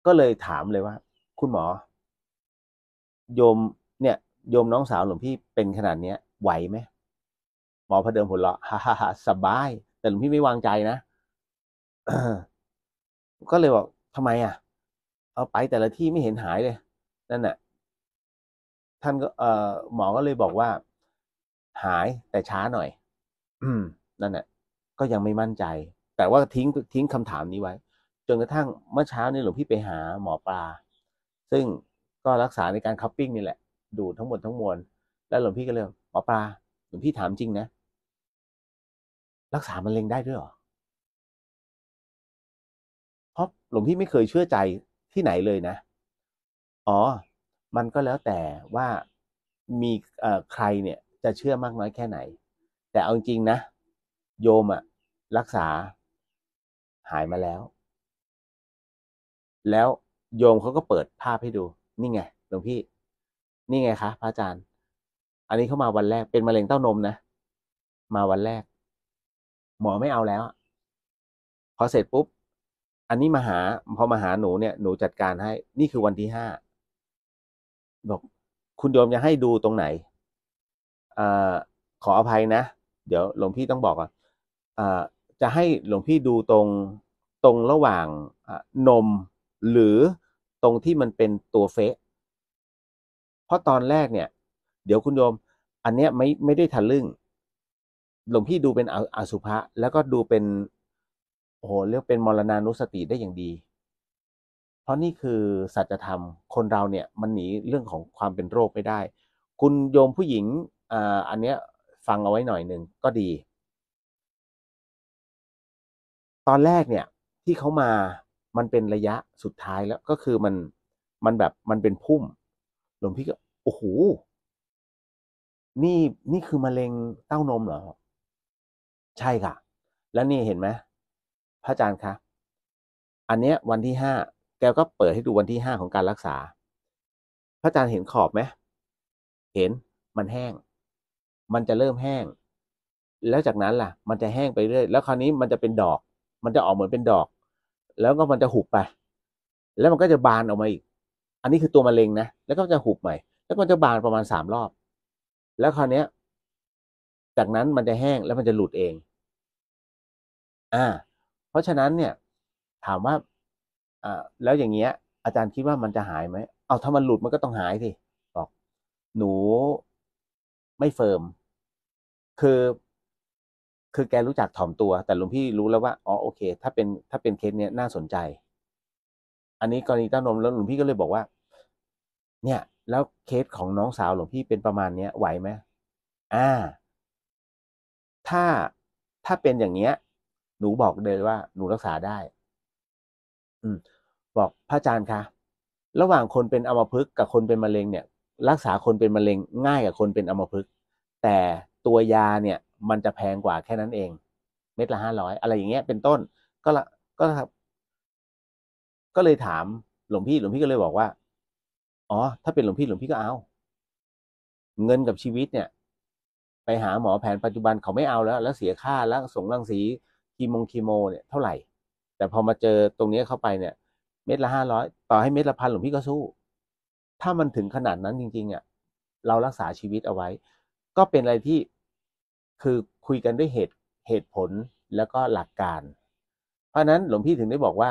ก็เลยถามเลยว่า คุณหมอ โยม เนี่ยโยมน้องสาวหลวงพี่เป็นขนาดเนี้ย ไหวไหมหมอพระเดิมผลละ ฮ่าฮ่าสบาย แต่หลวงพี่ไม่วางใจนะ ก็เลยบอกทำไมอ่ะเอาไปแต่ละที่ไม่เห็นหายเลยนั่นน่ะ ท่านก็เอ่อหมอก็เลยบอกว่า หายแต่ช้าหน่อยอืมนั่นน่ะก็ยังไม่มั่นใจแต่ว่าทิ้งทิ้งคำถามนี้ไว้จนกระทั่งเมื่อเช้านี้หลวงพี่ไปหา หมอปลา ซึ่งก็รักษาในการคัพปิ้งนี่แหละ ดูทั้งหมดทั้งมวลแล้วหลวงพี่ก็เลยหมอปลา หลวงพี่ถามจริงนะ รักษามะเร็งได้ด้วยหรอเพราะหลวงพี่ไม่เคยเชื่อใจที่ไหนเลยนะ อ๋อ มันก็แล้วแต่ว่ามีใครเนี่ย จะเชื่อมากน้อยแค่ไหน แต่เอาจริงนะ โยมอะรักษาหายมาแล้ว แล้วโยมเขาก็เปิดภาพให้ดู นี่ไง หลวงพี่ นี่ไงคะ พระอาจารย์ อันนี้เขามาวันแรก เป็นมะเร็งเต้านมนะ มาวันแรก หมอไม่เอาแล้ว พอเสร็จปุ๊บ อันนี้มาหา พอมาหาหนูเนี่ย หนูจัดการให้ นี่คือวันที่ห้า บอก คุณโยมจะให้ดูตรงไหนอขออภัยนะ เดี๋ยว หลวงพี่ต้องบอกอ่ะจะให้หลวงพี่ดูตรงตรงระหว่างนมหรือตรงที่มันเป็นตัวเฟะ เพราะตอนแรกเนี่ย เดี๋ยวคุณโยม อันเนี้ยไม่ไม่ได้ทะลึ่งหลวงพี่ดูเป็นอสุภะ แล้วก็ดูเป็น โอ้โหเรียกเป็นมรณานุสติได้อย่างดี เพราะนี่คือสัจธรรม คนเราเนี่ย มันหนีเรื่องของความเป็นโรคไม่ได้ คุณโยมผู้หญิงอ่าอันเนี้ยฟังเอาไว้หน่อยหนึ่งก็ดีตอนแรกเนี่ย ที่เขามามันเป็นระยะสุดท้าย แล้วก็คือมันมันแบบมันเป็นพุ่มหลวงพี่ก็โอ้โหนี่นี่คือมะเร็งเต้านมเหรอ ใช่ค่ะ แล้วนี่เห็นไหมพระอาจารย์คะอันเนี้ย วันที่ห้าแกก็เปิดให้ดูวันที่ห้าของการรักษา พระอาจารย์เห็นขอบไหมเห็นมันแห้ง มันจะเริ่มแห้ง แล้วจากนั้นล่ะ มันจะแห้งไปเรื่อยแล้วคราวนี้มันจะเป็นดอกมันจะออกเหมือนเป็นดอก แล้วก็มันจะหุบไปแล้วมันก็จะบานออกมาอีก อันนี้คือตัวมะเร็งนะแล้วก็จะหุบใหม่ แล้วก็จะบานประมาณสามรอบ แล้วคราวนี้ย จากนั้นมันจะแห้งแล้วมันจะหลุดเอง อ่า เพราะฉะนั้นเนี่ย ถามว่าอ่าแล้วอย่างเงี้ย อาจารย์คิดว่ามันจะหายไหม เอาถ้ามันหลุดมันก็ต้องหายสิบอก หนูไม่เฟิร์มคือคือแกรู้จักถ่อมตัวแต่หลวงพี่รู้แล้วว่า อ๋อโอเค ถ้าเป็น ถ้าเป็นเคสเนี้ยน่าสนใจ อันนี้กรณีเต้านมแล้วหลวงพี่ก็เลยบอกว่า เนี่ย แล้วเคสของน้องสาวหลวงพี่เป็นประมาณเนี้ยไหวไหมอ่า ถ้าถ้าเป็นอย่างเนี้ยหนูบอกเลยว่า หนูรักษาได้ อืมบอกพระอาจารย์คะระหว่างคนเป็นอมพฤกกับคนเป็นมะเร็งเนี่ยรักษาคนเป็นมะเร็ง ง่ายกว่าคนเป็นอมพฤกแต่ตัวยาเนี่ยมันจะแพงกว่าแค่นั้นเอง เม็ดละห้าร้อยอะไรอย่างเงี้ยเป็นต้น ก็ละก็ครับก็เลยถามหลวงพี่ หลวงพี่ก็เลยบอกว่า อ๋อ ถ้าเป็นหลวงพี่ หลวงพี่ก็เอา เงินกับชีวิตเนี่ย ไปหาหมอแผนปัจจุบันเขาไม่เอาแล้ว แล้วเสียค่าแล้วส่งรังสีคีมงคีโมเนี่ยเท่าไหร่ แต่พอมาเจอตรงนี้เข้าไปเนี่ย เม็ดละห้าร้อย ต่อให้เม็ดละพันหลวงพี่ก็สู้ ถ้ามันถึงขนาดนั้นจริงๆอ่ะเรารักษาชีวิตเอาไว้ ก็เป็นอะไรที่คือคุยกันด้วยเหตุเหตุผลแล้วก็หลักการ เพราะนั้นหลวงพี่ถึงได้บอกว่า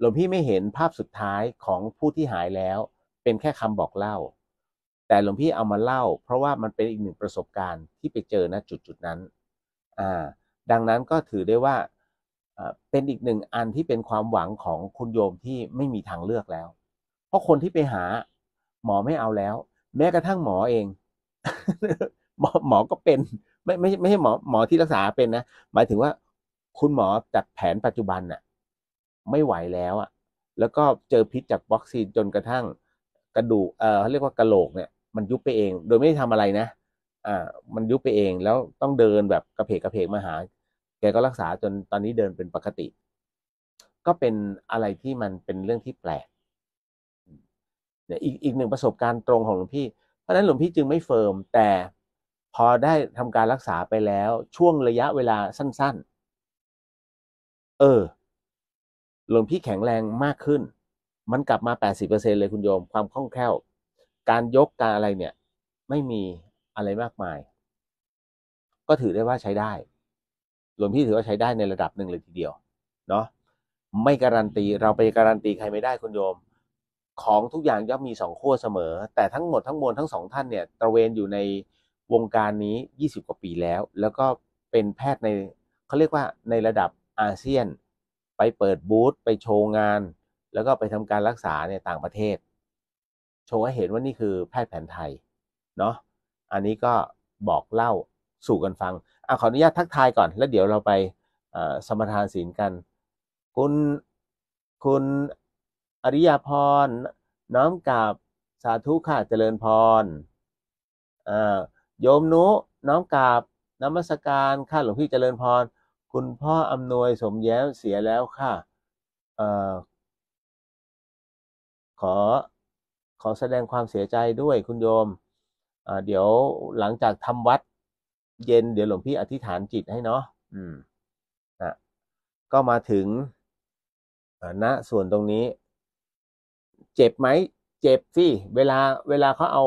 หลวงพี่ไม่เห็นภาพสุดท้ายของผู้ที่หายแล้ว เป็นแค่คำบอกเล่า แต่หลวงพี่เอามาเล่า เพราะว่ามันเป็นอีกหนึ่งประสบการณ์ที่ไปเจอณจุดจุดนั้นดังนั้นก็ถือได้ว่า เป็นอีกหนึ่งอันที่เป็นความหวังของคุณโยมที่ไม่มีทางเลือกแล้ว เพราะคนที่ไปหาหมอไม่เอาแล้ว แม้กระทั่งหมอเองหมอหมอก็เป็น ไม่ไม่ไม่ใช่หมอหมอที่รักษาเป็นนะหมายถึงว่า คุณหมอจากแผนปัจจุบันน่ะ ไม่ไหวแล้วอ่ะ แล้วก็เจอพิษจากวัคซีนจนกระทั่งกระดูกเออเขาเรียกว่ากระโหลกเนี่ย มันยุบไปเอง โดยไม่ได้ทำอะไรนะอ่า มันยุบไปเอง แล้วต้องเดินแบบกระเพกกระเพกมาหาแกก็รักษาจนตอนนี้เดินเป็นปกติ ก็เป็นอะไรที่มันเป็นเรื่องที่แปลกเนี่ยอีกอีกหนึ่งประสบการณ์ตรงของหลวงพี่ เพราะนั้นหลวงพี่จึงไม่เฟิร์มแต่พอได้ทำการรักษาไปแล้วช่วงระยะเวลาสั้นๆ เออหลวงพี่แข็งแรงมากขึ้น มันกลับมา 80%เลยคุณโยมความคล่องแคล่ว การยกการอะไรเนี่ย ไม่มีอะไรมากมาย ก็ถือได้ว่าใช้ได้หลวงพี่ถือว่าใช้ได้ในระดับหนึ่งเลยทีเดียวเนาะไม่การันตีเราไปการันตีใครไม่ได้คุณโยม ของทุกอย่างย่อมมีสองขั้วเสมอ แต่ทั้งหมดทั้งมวลทั้งสองท่าน เนี่ยตระเวนอยู่ในวงการนี้ 20 กว่าปีแล้ว แล้วก็เป็นแพทย์ใน เขาเรียกว่าในระดับอาเซียน ไปเปิดบูธไปโชว์งาน แล้วก็ไปทำการรักษาในต่างประเทศ โชว์ให้เห็นว่านี่คือแพทย์แผนไทย เนาะอันนี้ก็บอกเล่าสู่กันฟังอขออนุญาตทักทายก่อนแล้วเดี๋ยวเราไปสมทานศีลกัน คุณคุณอริยาพร น้อมกับสาธุค่ะเจริญพรอ่าโยมนุ น้อมกราบ น้ำมศการข้าหลวงพี่เจริญพร คุณพ่ออำนวยสมแย้มเสียแล้วค่ะ เอ่อ ขอ ขอแสดงความเสียใจด้วยคุณโยม เดี๋ยวหลังจากทำวัดเย็นเดี๋ยวหลวงพี่อธิษฐานจิตให้เนาะ อืม่ะก็มาถึงณส่วนตรงนี้ เจ็บไหม เจ็บสิ เวลา เวลาเขาเอา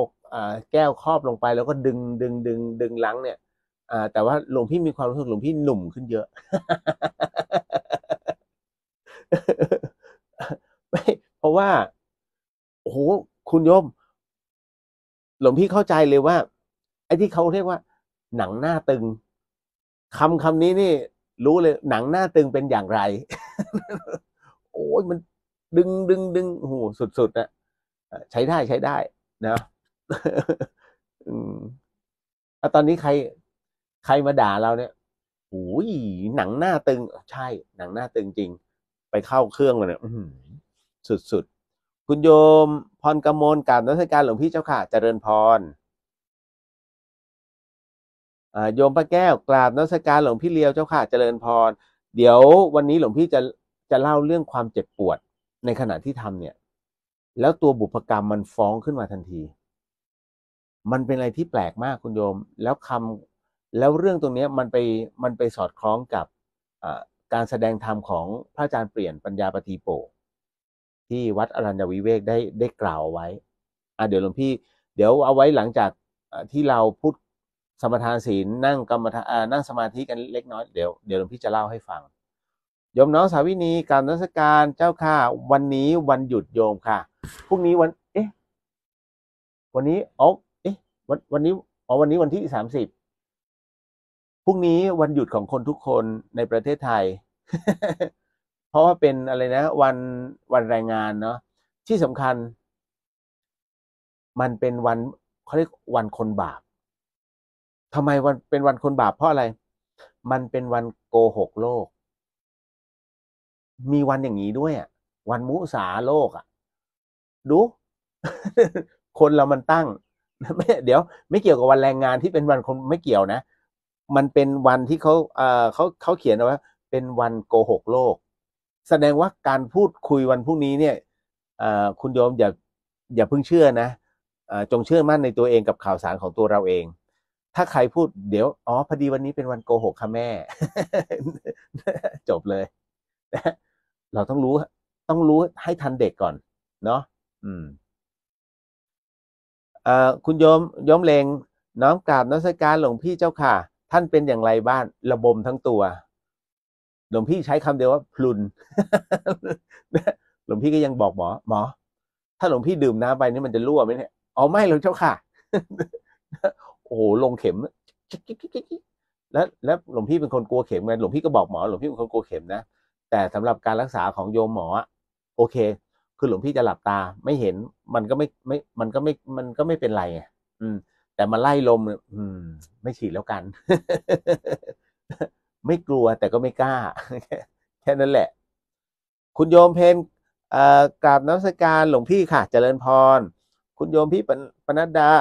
แก้วครอบลงไปแล้วก็ดึงดึงดึงดึงลังเนี่ยแต่ว่าหลวงพี่มีความรู้สึกหลวงพี่หนุ่มขึ้นเยอะไม่เพราะว่า โอ้โห คุณโยม หลวงพี่เข้าใจเลยว่าไอ้ที่เขาเรียกว่าหนังหน้าตึงคำคำนี้นี่รู้เลยหนังหน้าตึงเป็นอย่างไร โอ้ยมันดึงดึงดึงโหสุดๆนะใช้ได้ ใช้ได้นะอืมแล้วตอนนี้ใครใครมาด่าเราเนี่ยโอ้ยหนังหน้าตึงใช่หนังหน้าตึงจริง ไปเข้าเครื่องลยเนี่ยสุดๆคุณโยมพรกมลกราบนักการหลวงพี่เจ้าค่ะเจริญพรโยมพระแก้วกราบนักการหลวงพี่เลียวเจ้าค่ะเจริญพร เดี๋ยววันนี้หลวงพี่จะจะเล่าเรื่องความเจ็บปวดในขณะที่ทำ เนี่ย แล้วตัวบุพกรรมมันฟ้องขึ้นมาทันทีมันเป็นอะไรที่แปลกมากคุณโยม แล้วคำแล้วเรื่องตรงนี้มันไปมันไปสอดคล้องกับการแสดงธรรมของพระอาจารย์เปลี่ยนปัญญาปฏิโป ที่วัดอรัญญวิเวกได้ได้กล่าวไว้ อ่ะเดี๋ยวหลวงพี่ เดี๋ยวเอาไว้หลังจากที่เราพูดสมทานศีลนั่งกรรมฐานนั่งสมาธิกันเล็กน้อยเดี๋ยว เดี๋ยวหลวงพี่จะเล่าให้ฟังโยมน้องสาวินีการนัสการเจ้าค่ะวันนี้วันหยุดโยมค่ะพรุ่งนี้วัน เอ๊ะวันนี้อ๋อวันวันนี้อ๋อวันนี้วันที่สามสิบพรุ่งนี้วันหยุดของคนทุกคนในประเทศไทย เพราะว่าเป็นอะไรนะวันวันแรงงานเนาะที่สำคัญ มันเป็นวันเขาเรียกวันคนบาปทำไมวันเป็นวันคนบาปเพราะอะไร มันเป็นวันโกหกโลก มีวันอย่างนี้ด้วยอ่ะ วันมุสาโลกอ่ะ ดู คนเรามันตั้งไม่เดี๋ยวไม่เกี่ยวกับวันแรงงานที่เป็นวันคนไม่เกี่ยวนะ มันเป็นวันที่เขาเอ่อเขาเขาเขียนว่า เป็นวันโกหกโลก แสดงว่าการพูดคุยวันพรุ่งนี้เนี่ยอคุณโยมอย่าอย่าเพิ่งเชื่อนะ จงเชื่อมั่นในตัวเองกับข่าวสารของตัวเราเอง ถ้าใครพูดเดี๋ยว อ๋อ พอดีวันนี้เป็นวันโกหกค่ะแม่ จบเลยเราต้องรู้ ต้องรู้ให้ทันเด็กก่อน เนาะอืมคุณโยมโยมเลงน้อมกราบน้อมสักการหลวงพี่เจ้าค่ะ ท่านเป็นอย่างไรบ้านระบมทั้งตัว หลวงพี่ใช้คำเดียวว่า พลุนหลวงพี่ก็ยังบอกหมอหมอ ถ้าหลวงพี่ดื่มน้ำไปนี่มันจะรั่วไหมเนี่ยเอาไม่หลวงเจ้าค่ะ โอ้โหลงเข็มแล้วแล้วหลวงพี่เป็นคนกลัวเข็มไงหลวงพี่ก็บอกหมอหลวงพี่เป็นคนกลัวเข็มนะแต่สำหรับการรักษาของโยมหมอโอเคคือหลวงพี่จะหลับตาไม่เห็นมันก็ไม่ไม่ มันก็ไม่ มันก็ไม่เป็นไรไงอืม แต่มาไล่ลมอืม ไม่ฉีดแล้วกัน ไม่กลัวแต่ก็ไม่กล้าแค่นั้นแหละ คุณโยมเพนกราบน้ำสการหลวงพี่ค่ะ เจริญพร คุณโยมพี่ปนัดดา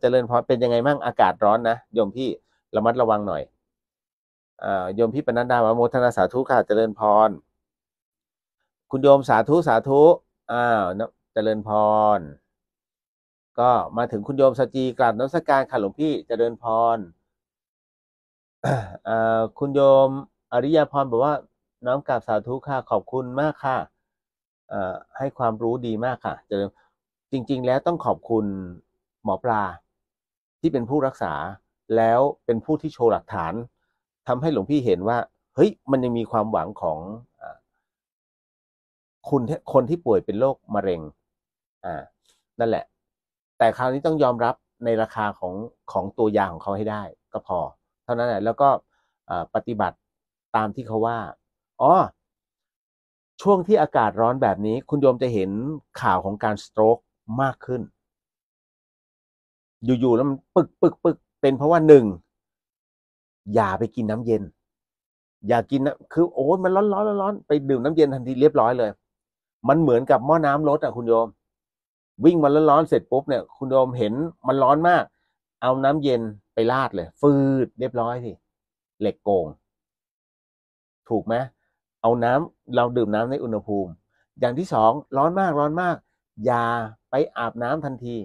เจริญพรเป็นยังไงมั่งอากาศร้อนนะโยมพี่ระมัดระวังหน่อยโยมพี่ปนัดดาวโมทนาสาธุค่ะ เจริญพรคุณโยมสาธุสาธุอ้าวนะเจริญพร ก็มาถึงคุณโยมสจีกราบนมัสการค่ะหลวงพี่เจริญพรคุณโยมอริยาพรบอกว่าน้อมกราบสาธุค่ะขอบคุณมากค่ะให้ความรู้ดีมากค่ะจริจริง ๆ แล้วต้องขอบคุณหมอปลาที่เป็นผู้รักษาแล้วเป็นผู้ที่โชว์หลักฐาน ทำให้หลวงพี่เห็นว่า เฮ้ย มันยังมีความหวังของคุณคนที่ป่วยเป็นโรคมะเร็งอ่านั่นแหละ แต่คราวนี้ต้องยอมรับในราคาของของตัวยาของเขาให้ได้ก็พอ เท่านั้นแหละ แล้วก็ปฏิบัติตามที่เขาว่า อ๋อ ช่วงที่อากาศร้อนแบบนี้คุณโยมจะเห็นข่าวของการสโตรกมากขึ้น อยู่ๆแล้วมันปึกปึกปึกเป็นเพราะว่าหนึ่ง อย่าไปกินน้ำเย็น อย่ากินนะคือโอ้ยมันร้อนร้อนร้อนไปดื่มน้ำเย็นทันทีเรียบร้อยเลยมันเหมือนกับหม้อน้ำรถอ่ะคุณโยม วิ่งมาแล้วร้อนเสร็จปุ๊บเนี่ย คุณโยมเห็นมันร้อนมาก เอาน้ำเย็นไปลาดเลย ฟืดเรียบร้อยสิเหล็กโกง ถูกไหมเอาน้ำเราดื่มน้ำในอุณหภูมิ อย่างที่สองร้อนมากร้อนมากอย่าไปอาบน้ำทันที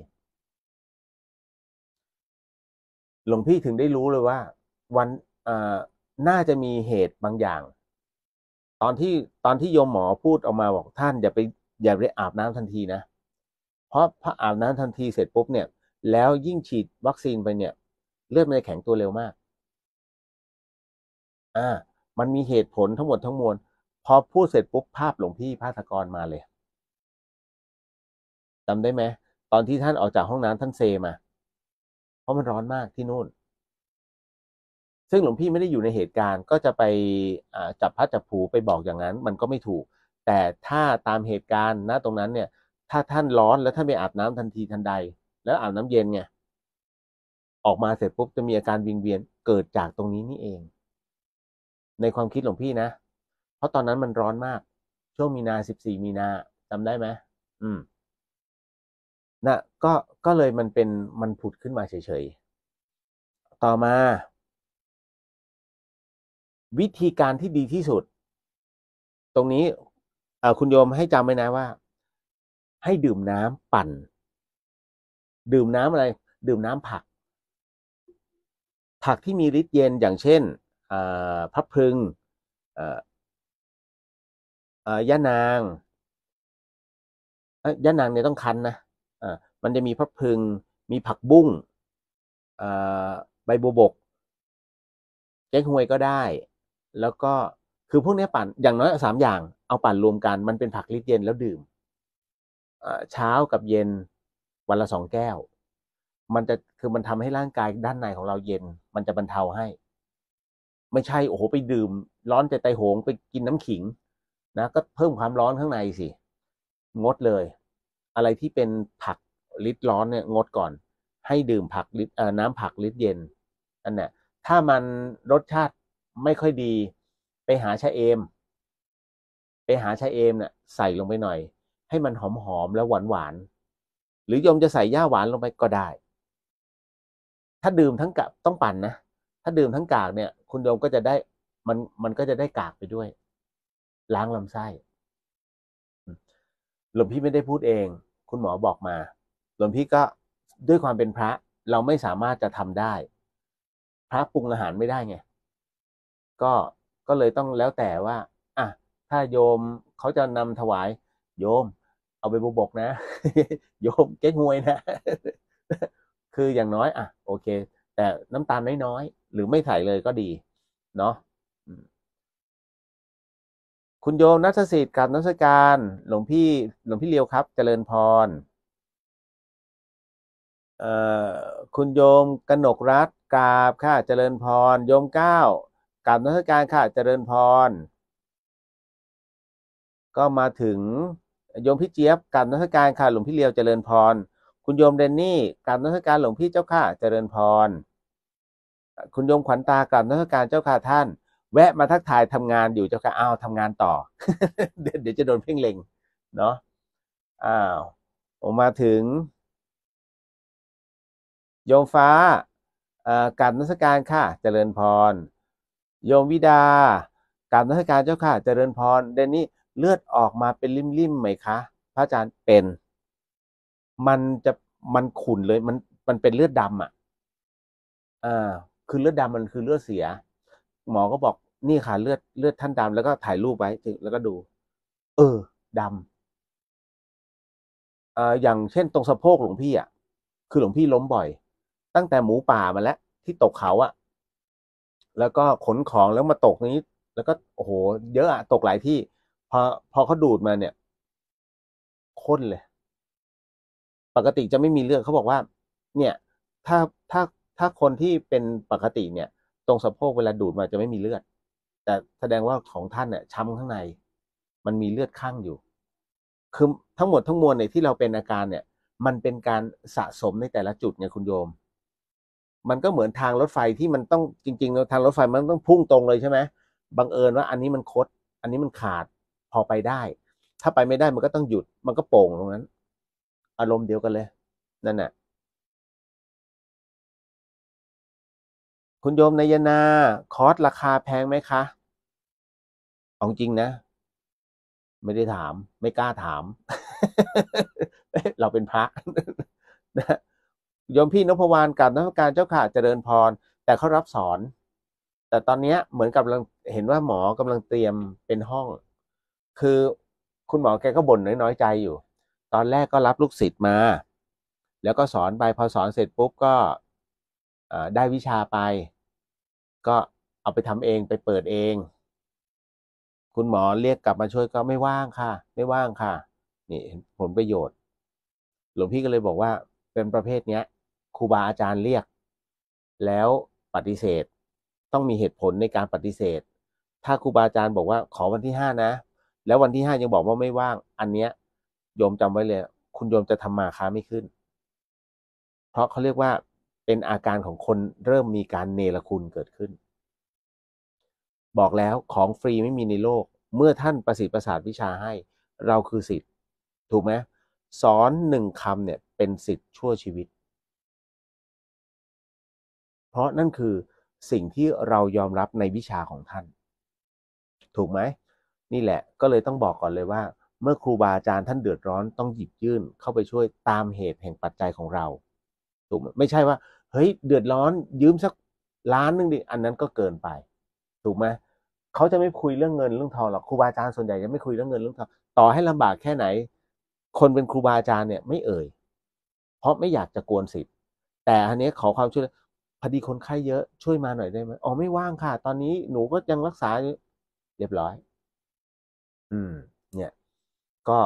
หลวงพี่ถึงได้รู้เลยว่า วันน่าจะมีเหตุบางอย่างตอนที่ตอนที่โยมหมอพูดออกมาบอกท่าน อย่าไปอย่าไปอาบน้ำทันทีนะ เพราะพออาบน้ำทันทีเสร็จปุ๊บ เนี่ย แล้วยิ่งฉีดวัคซีนไปเนี่ยเลือดมันจะแข็งตัวเร็วมาก อ่า มันมีเหตุผลทั้งหมดทั้งมวล พอพูดเสร็จปุ๊บภาพหลวงพี่ภาสกรมาเลยจำได้ไหมตอนที่ท่านออกจากห้องน้ำท่านเซมา เพราะมันร้อนมากที่นู่นซึ่งหลวงพี่ไม่ได้อยู่ในเหตุการณ์ก็จะไปจับพระจับผูไปบอกอย่างนั้น มันก็ไม่ถูก แต่ถ้าตามเหตุการณ์ณตรงนั้นเนี่ย ถ้าท่านร้อนแล้วท่านไปอาบน้ำทันทีทันใด แล้วอาบน้ำเย็นไงออกมาเสร็จปุ๊บจะมีอาการวิงเวียนเกิดจากตรงนี้นี่เอง ในความคิดหลวงพี่นะ เพราะตอนนั้นมันร้อนมาก ช่วงมีนาสิบสี่มีนาจำได้ไหมอืมนะก็ก็เลยมันเป็นมันผุดขึ้นมาเฉยๆต่อมาวิธีการที่ดีที่สุด ตรงนี้คุณโยมให้จำไว้นะว่า ให้ดื่มน้ำปั่น ดื่มน้ำอะไร ดื่มน้ำผัก ผักที่มีฤทธิ์เย็นอย่างเช่นพับพึงย่านางย่านางเนี่ยต้องคั้นนะะมันจะมีพับพึง มีผักบุ้งใบบัวบก แกงหวยก็ได้แล้วก็คือพวกนี้ปั่นอย่างน้อยสามอย่างเอาปั่นรวมกัน มันเป็นผักลิตเย็นแล้วดื่มเช้ากับเย็นวันละสองแก้ว มันจะคือมันทำให้ร่างกายด้านในของเราเย็น มันจะบรรเทาให้ ไม่ใช่โอ้โหไปดื่มร้อนใจไตโหงไปกินน้ำขิงนะก็เพิ่มความร้อนข้างในสิ งดเลยอะไรที่เป็นผักลิตร้อนเนี่ยงดก่อนให้ดื่มผักลิตรน้ำผักลิตรเย็นอันเนี้ยถ้ามันรสชาติไม่ค่อยดีไปหาชะเอม ไปหาชะเอมเนะ่ยใส่ลงไปหน่อย ให้มันหอมหอมแล้วหวานหวานหรือโยมจะใส่หญ้าหวานลงไปก็ได้ ถ้าดื่มทั้งกะต้องปั่นนะถ้าดื่มทั้งกากเนี่ย คุณโยมก็จะได้มันมันก็จะได้กากไปด้วย ล้างลำไส้หลวงพี่ไม่ได้พูดเอง คุณหมอบอกมา หลวงพี่ก็ด้วยความเป็นพระ เราไม่สามารถจะทำได้ พระปรุงอาหารไม่ได้ไงก็ก็เลยต้องแล้วแต่ว่า อ่ะถ้าโยมเขาจะนำถวาย โยมเอาไปบุบกนะ โยมเก๊กงวยนะ คืออย่างน้อย อ่ะโอเค แต่น้ำตาลน้อยๆ หรือไม่ใส่เลยก็ดีเนาะคุณโยมนัทสิทธิ์กับนักการหลวงพี่หลวงพี่เลียวครับ เจริญพรคุณโยมกนกรัตกราบ ค่ะ เจริญพร โยมเก้ากราบนัสการ ค่ะ เจริญพร ก็มาถึงโยมพี่เจี๊ยบกราบนัสการค่ะหลวงพี่เลียวเจริญพร คุณโยมเดนนี่กราบนัสการหลวงพี่เจ้าค่ะเจริญพร คุณโยมขวัญตากราบนัสการเจ้าค่ะท่าน แวะมาทักทายทำงานอยู่เจ้าค่ะอ้าวทำงานต่อเดี๋ยวจะโดนเพ่งเล็ง เนาะอ้าวผมมาถึงโยมฟ้ากราบนัสการค่ะ เจริญพรโยมวิดากาบนักการเจ้าค่ะ เจริญพรเดนนี้เลือดออกมาเป็นริมๆไหมคะ พระอาจารย์เป็น มันจะมันขุ่นเลย มัน มันเป็นเลือดดำอ่ะอ่าคือเลือดดำมันคือเลือดเสีย หมอก็บอกนี่ค่ะเลือดเลือดท่านดำแล้วก็ถ่ายรูปไว้แล้วก็ดู เออดำอ่าอย่างเช่นตรงสะโพกหลวงพี่อ่ะ คือหลวงพี่ล้มบ่อยตั้งแต่หมูป่ามาแล้วที่ตกเขา อ่ะแล้วก็ขนของแล้วมาตกนี้ แล้วก็โอ้โห เยอะอะตกหลายที่ พอพอเขาดูดมาเนี่ยข้นเลย ปกติจะไม่มีเรื่องเขาบอกว่า เนี่ย ถ้าถ้าถ้าคนที่เป็นปกติ เนี่ย ตรงสะโพกเวลาดูดมาจะไม่มีเลือดแต่แสดงว่าของท่านเนี่ยช้ำข้างในมันมีเลือดข้างอยู่ คือทั้งหมดทั้งมวลในที่เราเป็นอาการเนี่ย มันเป็นการสะสมในแต่ละจุดไงคุณโยมมันก็เหมือนทางรถไฟที่มันต้องจริงๆ ทางรถไฟมันต้องพุ่งตรงเลยใช่ไหมบังเอิญว่าอันนี้มันคด อันนี้มันขาดพอไปได้ ถ้าไปไม่ได้มันก็ต้องหยุด มันก็โป่งตรงนั้น อารมณ์เดียวกันเลยนั่นน่ะคุณโยมนายนาคอสราคาแพงไหมคะเอาจริงนะ ไม่ได้ถาม ไม่กล้าถาม เราเป็นพระนะโยมพี่นพวานกับนักการเจ้าข่าเจริญพรแต่เขารับสอน แต่ตอนนี้เหมือนกับเห็นว่าหมอกำลังเตรียมเป็นห้อง คือคุณหมอแกก็บ่นน้อยๆใจอยู่ ตอนแรกก็รับลูกศิษย์มา แล้วก็สอนไปพอสอนเสร็จปุ๊บก็ได้วิชาไป ก็เอาไปทำเองไปเปิดเอง คุณหมอเรียกกลับมาช่วยก็ไม่ว่างค่ะ ไม่ว่างค่ะ นี่ผลประโยชน์ หลวงพี่ก็เลยบอกว่าเป็นประเภทเนี้ยครูบาอาจารย์เรียกแล้วปฏิเสธต้องมีเหตุผลในการปฏิเสธ ถ้าครูบาอาจารย์บอกว่าขอวันที่ห้านะ แล้ววันที่ห้ายังบอกว่าไม่ว่าง อันเนี้ยโยมจำไว้เลย คุณโยมจะทำมาค้าไม่ขึ้น เพราะเขาเรียกว่าเป็นอาการของคนเริ่มมีการเนรคุณเกิดขึ้น บอกแล้วของฟรีไม่มีในโลก เมื่อท่านประสิทธิ์ประสาทวิชาให้เราคือสิทธิ์ถูกไหมสอนหนึ่งคำเนี่ยเป็นสิทธิ์ชั่วชีวิตเพราะนั่นคือสิ่งที่เรายอมรับในวิชาของท่าน ถูกไหม นี่แหละก็เลยต้องบอกก่อนเลยว่า เมื่อครูบาอาจารย์ท่านเดือดร้อนต้องหยิบยื่นเข้าไปช่วยตามเหตุแห่งปัจจัยของเรา ถูกไหมไม่ใช่ว่า เฮ้ยเดือดร้อน ยืมสักล้านนึงดิอันนั้นก็เกินไป ถูกไหมเขาจะไม่คุยเรื่องเงินเรื่องทองหรอก ครูบาอาจารย์ส่วนใหญ่จะไม่คุยเรื่องเงินเรื่องทองต่อให้ลำบากแค่ไหน คนเป็นครูบาอาจารย์เนี่ยไม่เอ่ย เพราะไม่อยากจะกวนสิทธิ์แต่อันนี้ขอความช่วยพอดีคนไข้เยอะช่วยมาหน่อยได้ไหมอ๋อไม่ว่างค่ะ ตอนนี้หนูก็ยังรักษาเรียบร้อย อืม เนี่ยก็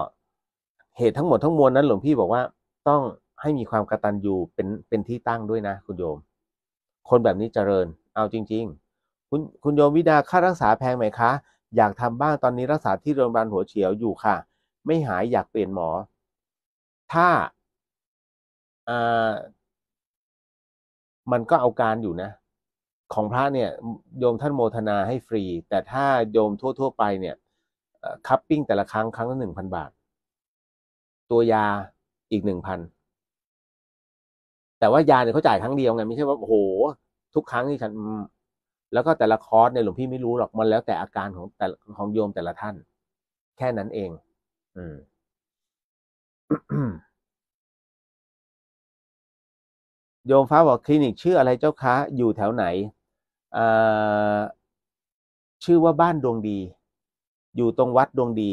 เหตุทั้งหมดทั้งมวลนั้นหลวงพี่บอกว่า ต้องให้มีความกระตันอยู่เป็นเป็นที่ตั้งด้วยนะ คุณโยม คนแบบนี้เจริญ เอาจริง ๆ คุณคุณโยมวิดาค่ารักษาแพงไหมคะอยากทำบ้างตอนนี้รักษาที่โรงพยาบาลหัวเฉียวอยู่ค่ะ ไม่หายอยากเปลี่ยนหมอ ถ้าอ่ามันก็เอาการอยู่นะ ของพระเนี่ยโยมท่านโมทนาให้ฟรี แต่ถ้าโยมทั่วๆไปเนี่ยคัพปิ้งแต่ละครั้งครั้งละหนึ่งพันบาท ตัวยาอีกหนึ่งพันแต่ว่ายาเนี่ยเขาจ่ายครั้งเดียวไง ไม่ใช่ว่าโอ้โหทุกครั้งที่ฉัน แล้วก็แต่ละคอร์สเนี่ยหลวงพี่ไม่รู้หรอกมันแล้วแต่อาการของแต่ของโยมแต่ละท่าน แค่นั้นเอง อืมโยมฟ้าบอกคลินิกชื่ออะไรเจ้าคะอยู่แถวไหนชื่อว่าบ้านดวงดี อยู่ตรงวัดดวงดี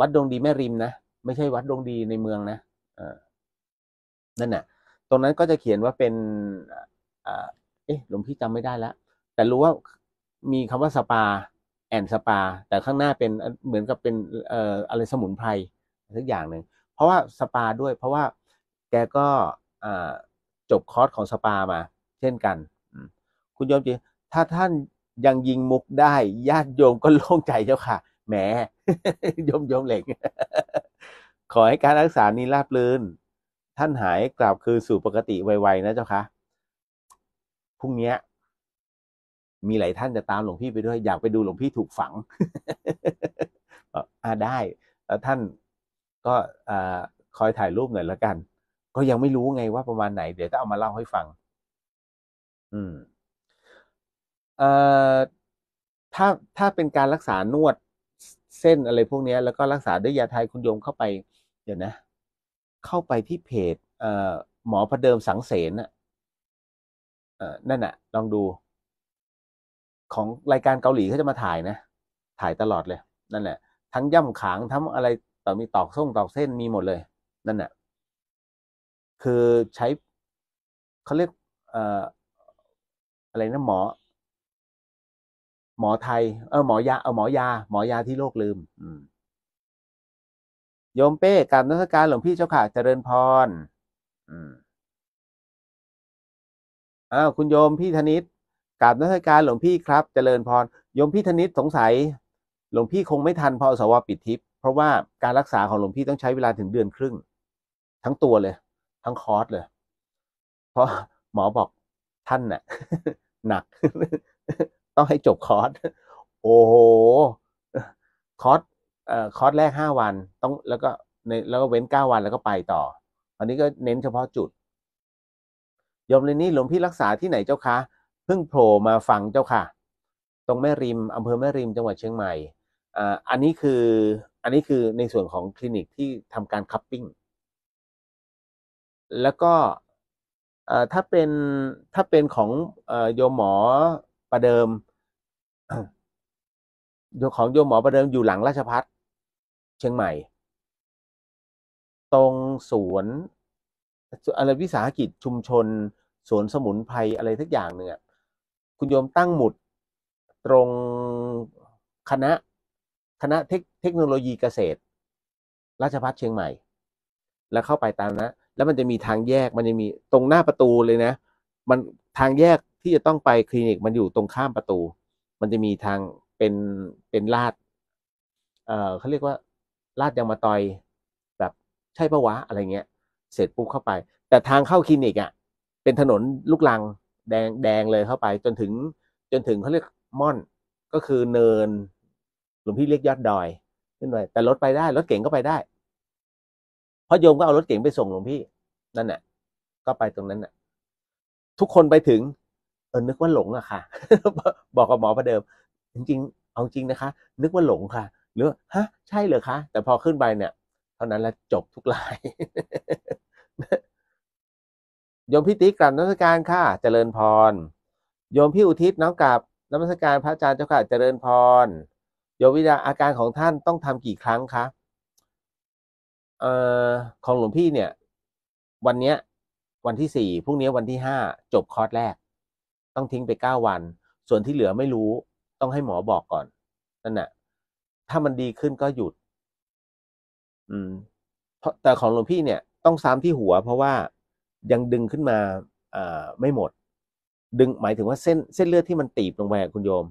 วัดดวงดีแม่ริมนะไม่ใช่วัดดวงดีในเมืองนะนั่นน่ะ ตรงนั้นก็จะเขียนว่าเป็นเอ๊ะ หลวงพี่จำไม่ได้ละแต่รู้ว่ามีคำว่าสปา แอนสปา แต่ข้างหน้าเป็นเหมือนกับเป็นอะไรสมุนไพรสักอย่างหนึ่งเพราะว่าสปาด้วย เพราะว่าแกก็จบคอร์ส ของสปามา เช่นกันคุณโยมจีถ้าท่านยังยิงมุกได้ ญาติโยมก็โล่งใจเจ้าค่ะแหมโยมโยม เหล็กขอ ให้ การรักษา นี้ ราบรื่นท่านหายกลับคืน สู่ปกติไว ๆ นะ เจ้าค่ะพรุ่ง นี้ มีหลายท่านจะตามหลวงพี่ไปด้วยอยากไปดูหลวงพี่ถูกฝังอ่าได้แล้วท่านก็คอยถ่ายรูปหน่อยละกันก็ยังไม่รู้ไงว่าประมาณไหน เดี๋ยวจะเอามาเล่าให้ฟัง อืมเอ่อถ้าถ้าเป็นการรักษานวดเส้นอะไรพวกนี้แล้วก็รักษาด้วยยาไทยคุณโยมเข้าไป เดี๋ยวนะ เข้าไปที่เพจ เอ่อหมอประเดิมสังเสนอะเออนั่นอะลองดู ของรายการเกาหลีเขาจะมาถ่ายนะถ่ายตลอดเลยนั่นแหละทั้งย่ำขางทั้งอะไรต่อมีตอกส่งตอกเส้นมีหมดเลยนั่นแหละคือใช้เขาเรียกอะไรนะหมอหมอไทยเออหมอยาเออหมอยา หมอยาที่โลกลืม โยมเป้กัาบนักการหลวงพี่เจ้าค่ะเจริญพรอ้าวคุณโยมพี่ธนิตกัาบนักการหลวงพี่ครับเจริญพรโยมพี่ธนิตสงสัยหลวงพี่คงไม่ทันพอสวปิดทิพย์เพราะว่าการรักษาของหลวงพี่ต้องใช้เวลาถึงเดือนครึ่ง ทั้งตัวเลยทั้งคอร์สเลย เพราะหมอบอกท่านน่ะหนัก ต้องให้จบคอร์ส โอ้โห คอร์สเอ่อคอร์สแรกห้าวัน ต้องแล้วก็ในแล้วก็เว้นเก้าวันแล้วก็ไปต่อ อันนี้ก็เน้นเฉพาะจุดยมเรนนี่หลวงพี่รักษาที่ไหนเจ้าคะเพิ่งโผล่มาฟังเจ้าค่ะตรงแม่ริม อำเภอแม่ริมจังหวัดเชียงใหม่อ่าอันนี้คืออันนี้คือในส่วนของคลินิกที่ทำการคัพปิ้งแล้วก็ถ้าเป็นถ้าเป็นของโยมหมอประเดิมของโยมหมอประเดิมอยู่หลังราชพัฒเชียงใหม่ ตรงสวน อะไรวิสาหกิจชุมชนสวนสมุนไพรอะไรทักอย่างหนึ่งอ่ะคุณโยมตั้งหมุด ตรงคณะ คณะเทคโนโลยีเกษตร ราชพัฒเชียงใหม่ แล้วเข้าไปตามนะแล้วมันจะมีทางแยกมันจะมีตรงหน้าประตูเลยนะ มันทางแยกที่จะต้องไปคลินิกมันอยู่ตรงข้ามประตู มันจะมีทางเป็นเป็นลาด เอ่อเขาเรียกว่าลาดยางมาตอยแบบใช่ปะวะอะไรเงี้ย เสร็จปุ๊บเข้าไป แต่ทางเข้าคลินิกอะ่ะเป็นถนนลูกลังแดงแดงเลยเข้าไป จนถึงจนถึงเขาเรียกม่อนก็คือเนินหลวงพี่เรียกยอดดอยขึ้นไปแต่รถไปได้ รถเก่งก็ไปได้ราะโยมก็เอารถเก๋งไปส่งหลวงพี่นั่นแหละก็ไปตรงนั้นน่ะ ทุกคนไปถึงเออนึกว่าหลงอะค่ะ บอกกับหมอประเดิมจริงๆเอาจริงนะคะ นึกว่าหลงค่ะหรือฮะ ใช่เหรอคะแต่พอขึ้นไปเนี่ยเท่านั้นละจบทุกลายโยมพี่ติ๊กกลับนักการค่ะ เจริญพรโยมพี่อุทิศน้องกลับนักการพระอาจารย์เจ้าค่ะเจริญพรโยมวิดาอาการของท่านต้องทำกี่ครั้งคะออของหลวงพี่เนี่ย วันเนี้ย วันที่สี่พรุ่งนี้วันที่ห้าจบคอร์สแรก ต้องทิ้งไปเก้าวัน ส่วนที่เหลือไม่รู้ ต้องให้หมอบอกก่อน นั่นแหะถ้ามันดีขึ้นก็หยุด อืม เพราะแต่ของหลวงพี่เนี่ยต้อง ซ้ำที่หัว เพราะว่ายังดึงขึ้นมาอ่าไม่หมด ดึงหมายถึงว่าเส้นเส้นเลือดที่มันตีบลงไปคุณโยม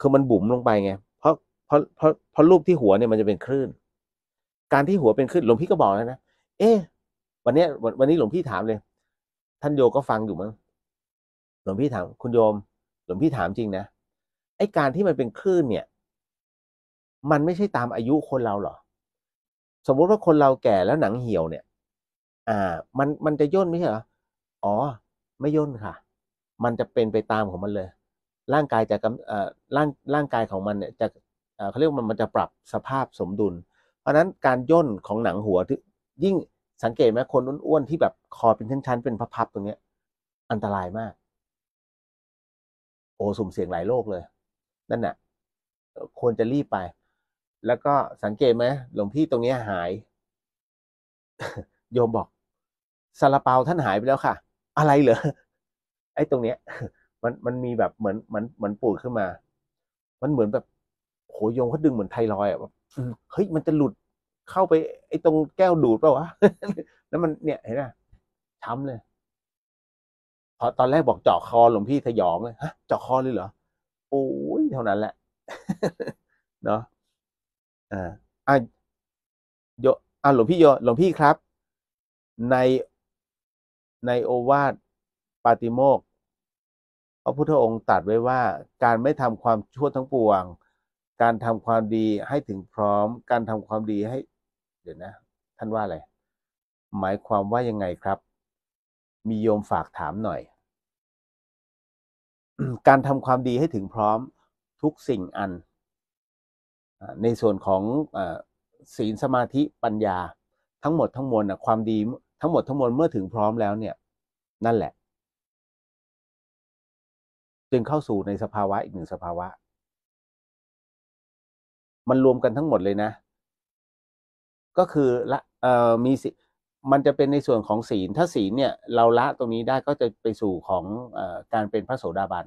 คือมันบุ๋มลงไปไงเพราะเพราะเพราะเพราะรูปที่หัวเนี่ยมันจะเป็นคลื่นการที่หัวเป็นขึ้นหลวงพี่ก็บอกแล้วนะ เอ๊ะ วันนี้วันนี้หลวงพี่ถามเลย ท่านโยก็ฟังอยู่มั้ง หลวงพี่ถาม คุณโยม หลวงพี่ถามจริงนะ ไอ้การที่มันเป็นคลื่นเนี่ย มันไม่ใช่ตามอายุคนเราหรอ สมมุติว่าคนเราแก่แล้วหนังเหี่ยวเนี่ย อ่า มัน มันจะย่นไหมเหรอ อ๋อ ไม่ย่นค่ะ มันจะเป็นไปตามของมันเลย ร่างกายจะกำเอ่อร่าง ร่างกายของมันเนี่ยจะอ่เขาเรียกมันมันจะปรับสภาพสมดุลเพราะนั้นการย่นของหนังหัวที่ยิ่งสังเกตไหมคนอ้วนๆ ที่แบบคอเป็นชั้นๆ เป็นพับๆตรงเนี้ย อันตรายมาก โอ้สุ่มเสี่ยงหลายโรคเลยนั่นน่ะควรจะรีบไป แล้วก็สังเกตไหมหลวงพี่ตรงนี้หาย โยมบอกซาลาเปาท่านหายไปแล้วค่ะ อะไรเหรอไอ้ตรงเนี้ยมันมันมีแบบเหมือนเหมือนเหมือนปูดขึ้นมา มันเหมือนแบบโหโยมเขาดึงเหมือนไทรอยอ่ะแบบเฮ้ยมันจะหลุดเข้าไปไอ้ตรงแก้วดูดเปล่าวะ แล้วมันเนี่ยเห็นไหมช้ำเลย พอตอนแรกบอกเจาะคอหลวงพี่ะยองเลยฮะ เจาะคอเลยเหรอ โอ้ย เท่านั้นแหละ เนาะอ่าอ่ะโยอ่ะหลวงพี่โยหลวงพี่ครับ ในในโอวาทปาติโมกพระพุทธองค์ตรัสไว้ว่าการไม่ทำความชั่วทั้งปวงการทำความดีให้ถึงพร้อมการทำความดีให้เดี๋ยวนะท่านว่าอะไรหมายความว่ายังไงครับ มีโยมฝากถามหน่อย การทำความดีให้ถึงพร้อม ทุกสิ่งอันในส่วนของศีลสมาธิปัญญาทั้งหมดทั้งมวลนะความดีทั้งหมดทั้งมวลเมื่อถึงพร้อมแล้ว เนี่ย นั่นแหละจึงเข้าสู่ในสภาวะ อีกหนึ่งสภาวะมันรวมกันทั้งหมดเลยนะ ก็คือละ เอ่อมีสิมันจะเป็นในส่วนของศีล ถ้าศีลเนี่ยเราละตรงนี้ได้ก็จะไปสู่ของอการเป็นพระโสดาบัน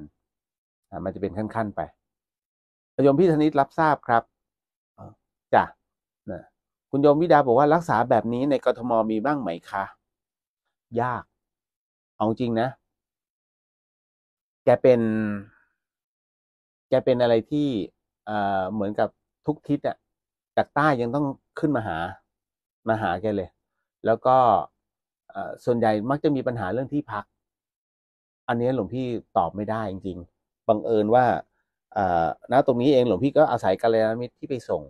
มันจะเป็นขั้น ๆ ไปโยมพี่ธนิตรับทราบครับจ้ะคุณโยมวิดาบอกว่ารักษาแบบนี้ในกรทมมีบ้างไหมคะ ยากเอาจริงนะ แกเป็น แกเป็นอะไรที่เหมือนกับทุกทิศอ่ะจากใต้ยังต้องขึ้นมาหามาหาแกเลย แล้วก็ส่วนใหญ่มักจะมีปัญหาเรื่องที่พัก อันนี้ หลวงพี่ตอบไม่ได้ จริงๆ บังเอิญว่าณตรงนี้เองหลวงพี่ก็อาศัยกัลยาณมิตรที่ไปส่ง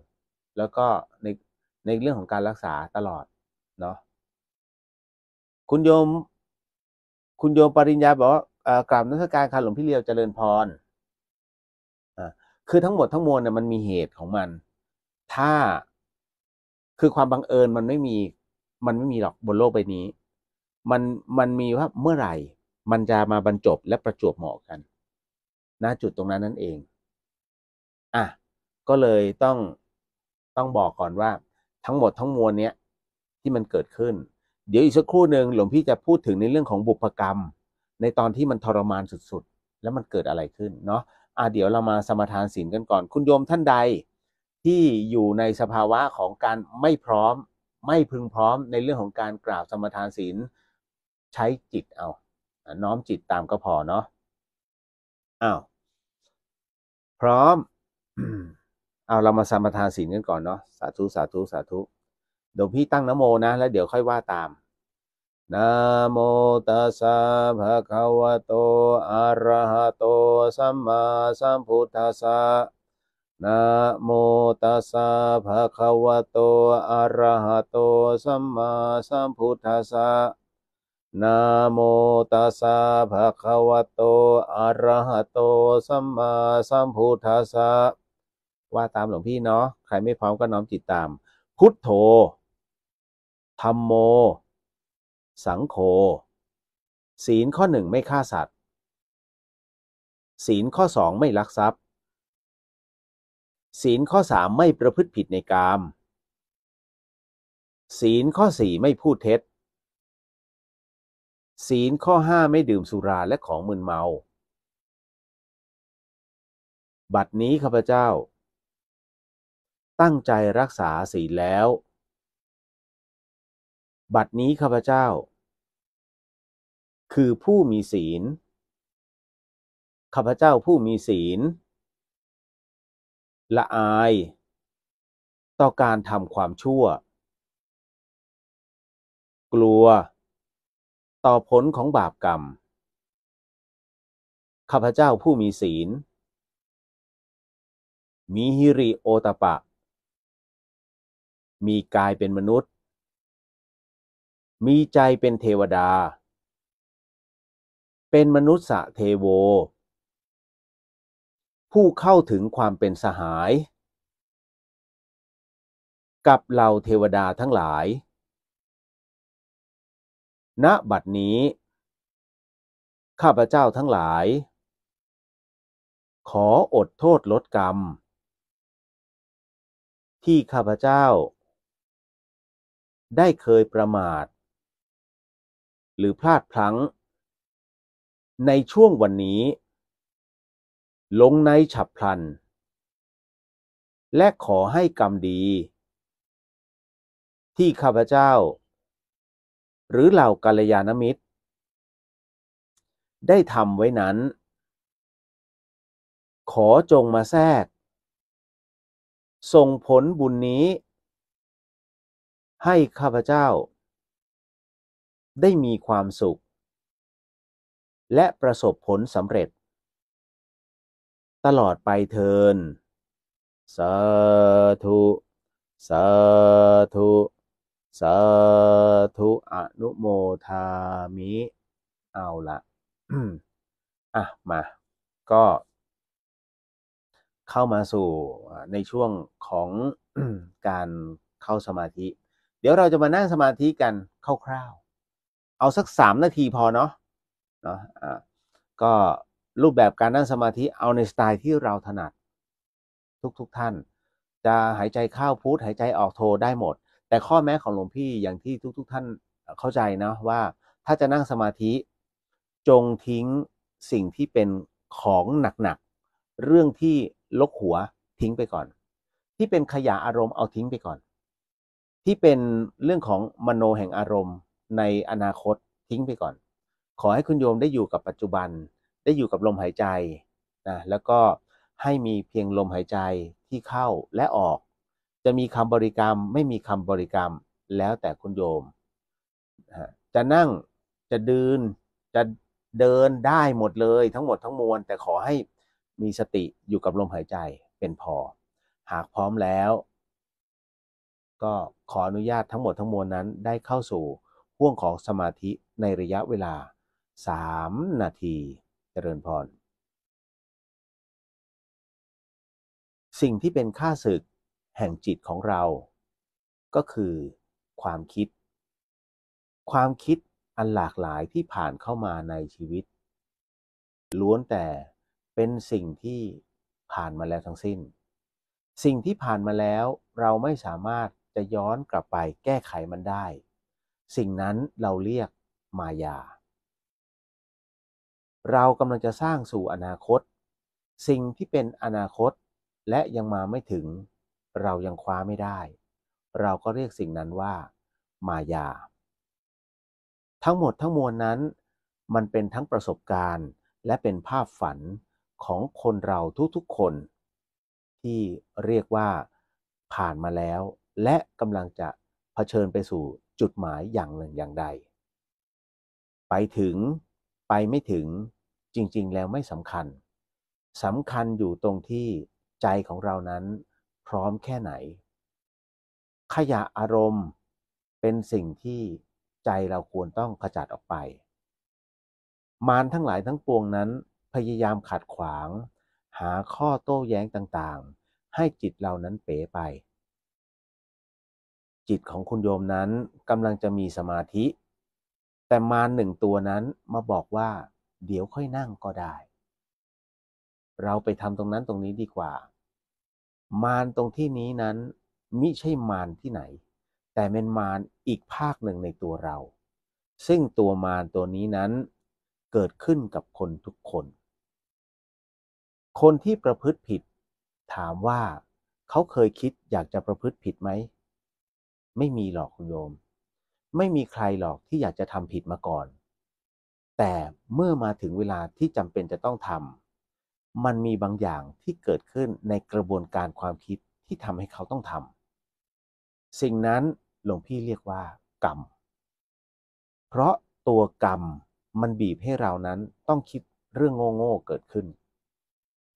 แล้วก็ในในเรื่องของการรักษาตลอด เนาะคุณโยม คุณโยมปริญญาบอกว่ากราบนักการค่ะหลวงพี่เลียวเจริญพรคือทั้งหมดทั้งมวลเนี่ยมันมีเหตุของมัน ถ้าคือความบังเอิญมันไม่มี มันไม่มีหรอกบนโลกใบนี้ มันมันมีว่าเมื่อไหร่ มันจะมาบรรจบและประจวบเหมาะกัน ณจุดตรงนั้นนั่นเองอ่ะก็เลยต้องต้องบอกก่อนว่าทั้งหมดทั้งมวลเนี้ยที่มันเกิดขึ้น เดี๋ยวอีกสักครู่หนึ่งหลวงพี่จะพูดถึงในเรื่องของบุพกรรม ในตอนที่มันทรมานสุดๆ แล้วมันเกิดอะไรขึ้นเนาะอ่าเดี๋ยวเรามาสมทานศีลกันก่อนคุณโยมท่านใด ที่อยู่ในสภาวะของการไม่พร้อมไม่พึงพร้อม ในเรื่องของการกราบสมทานศีลใช้จิต เอาน้อมจิตตามก็พอเนาะอ้าวพร้อมเอาเรามาสมทานศีลกันก่อนเนาะสาธุสาธุสาธุเดี๋ยวพี่ตั้งนโมนะแล้วเดี๋ยวค่อยว่าตามนะโมตัสสะภะคะวะโตอะระหะโตสัมมาสัมพุทธัสสะนะโมตัสสะภะคะวะโตอะระหะโตสัมมาสัมพุทธัสสะนะโมตัสสะภะคะวะโตอะระหะโต สัมมาสัมพุทธัสสะ ว่าตามหลวงพี่เนาะ ใครไม่พร้อมก็น้อมจิตตาม พุทโธ ธัมโมสังโฆศีลข้อหนึ่งไม่ฆ่าสัตว์ศีลข้อสองไม่ลักทรัพย์ ศีลข้อสามไม่ประพฤติผิดในกามศีลข้อสี่ไม่พูดเท็จศีลข้อห้าไม่ดื่มสุราและของมึนเมา บัดนี้ข้าพเจ้า ตั้งใจรักษาศีลแล้วบัดนี้ข้าพเจ้า คือผู้มีศีลข้าพเจ้าผู้มีศีลละอายต่อการทำความชั่ว กลัว ต่อผลของบาปกรรม ข้าพเจ้าผู้มีศีลมีฮิริโอตปะ มีกายเป็นมนุษย์มีใจเป็นเทวดา เป็นมนุษย์เทโว ผู้เข้าถึงความเป็นสหาย กับเหล่าเทวดาทั้งหลาย ณ บัดนี้ ข้าพเจ้าทั้งหลาย ขออดโทษลดกรรม ที่ข้าพเจ้า ได้เคยประมาทหรือพลาดพลั้งในช่วงวันนี้ ลงในฉับพลัน และขอให้กรรมดี ที่ข้าพเจ้า หรือเหล่ากัลยาณมิตร ได้ทำไว้นั้น ขอจงมาแทรกส่งผลบุญนี้ ให้ข้าพเจ้าได้มีความสุข และประสบผลสำเร็จ ตลอดไปเทินสาธุสาธุสาธุอนุโมทามิ เอาละ อ่ะ มา ก็ เข้ามาสู่ในช่วงของการเข้าสมาธิ เดี๋ยวเราจะมานั่งสมาธิกันคร่าวเอาสักสามนาทีพอเนาะเนาะอ่าก็รูปแบบการนั่งสมาธิเอาในสไตล์ที่เราถนัด ทุกๆทท่านจะหายใจเข้าพุทหายใจออกโทได้หมด แต่ข้อแม้ของหลวงพี่อย่างที่ทุกๆทท่านเข้าใจนะว่า ถ้าจะนั่งสมาธิจงทิ้งสิ่งที่เป็นของหนัก ๆ เรื่องที่ลกหัวทิ้งไปก่อน ที่เป็นขยะอารมณ์เอาทิ้งไปก่อน ที่เป็นเรื่องของมโนแห่งอารมณ์ในอนาคตทิ้งไปก่อน ขอให้คุณโยมได้อยู่กับปัจจุบัน ได้อยู่กับลมหายใจนะแล้วก็ให้มีเพียงลมหายใจที่เข้าและออกจะมีคำบริกรรมไม่มีคำบริกรรมแล้วแต่คุณโยมจะนั่งจะดืนจะเดินได้หมดเลย ทั้งหมดทั้งมวลแต่ขอให้มีสติอยู่กับลมหายใจเป็นพอ หากพร้อมแล้ว ก็ขออนุญาตทั้งหมดทั้งมวลนั้นได้เข้าสู่่วงของสมาธิในระยะเวลา3นาทีเจริญพร สิ่งที่เป็นค่าศึกแห่งจิตของเรา ก็คือความคิด ความคิดอันหลากหลายที่ผ่านเข้ามาในชีวิต ล้วนแต่เป็นสิ่งที่ผ่านมาแล้วทั้งสิ้น สิ่งที่ผ่านมาแล้วเราไม่สามารถจะย้อนกลับไปแก้ไขมันได้สิ่งนั้นเราเรียกมายา เรากำลังจะสร้างสู่อนาคต สิ่งที่เป็นอนาคต และยังมาไม่ถึงเรายังคว้าไม่ได้ เราก็เรียกสิ่งนั้นว่า มายา ทั้งหมดทั้งมวลนั้น มันเป็นทั้งประสบการณ์และเป็นภาพฝันของคนเราทุกๆคน ที่เรียกว่า ผ่านมาแล้ว และกำลังจะเผชิญไปสู่จุดหมายอย่างหนึ่งอย่างใด ไปถึงไปไม่ถึงจริง ๆแล้วไม่สำคัญสำคัญอยู่ตรงที่ใจของเรานั้นพร้อมแค่ไหน ขยะอารมณ์เป็นสิ่งที่ใจเราควรต้องขจัดออกไป มารทั้งหลายทั้งปวงนั้น พยายามขัดขวาง หาข้อโต้แย้งต่างๆ ให้จิตเรานั้นเป๋ไปจิตของคุณโยมนั้นกำลังจะมีสมาธิ แต่มารหนึ่งตัวนั้นมาบอกว่าเดี๋ยวค่อยนั่งก็ได้ เราไปทำตรงนั้นตรงนี้ดีกว่า มารตรงที่นี้นั้นมิใช่มารที่ไหน แต่เป็นมารอีกภาคหนึ่งในตัวเรา ซึ่งตัวมารตัวนี้นั้นเกิดขึ้นกับคนทุกคน คนที่ประพฤติผิดถามว่าเขาเคยคิดอยากจะประพฤติผิดไหมไม่มีหรอกคุณโยม ไม่มีใครหรอกที่อยากจะทำผิดมาก่อน แต่เมื่อมาถึงเวลาที่จำเป็นจะต้องทำมันมีบางอย่างที่เกิดขึ้นในกระบวนการความคิดที่ทำให้เขาต้องทำสิ่งนั้น หลวงพี่เรียกว่ากรรม เพราะตัวกรรมมันบีบให้เรานั้นต้องคิดเรื่องโง่ๆเกิดขึ้น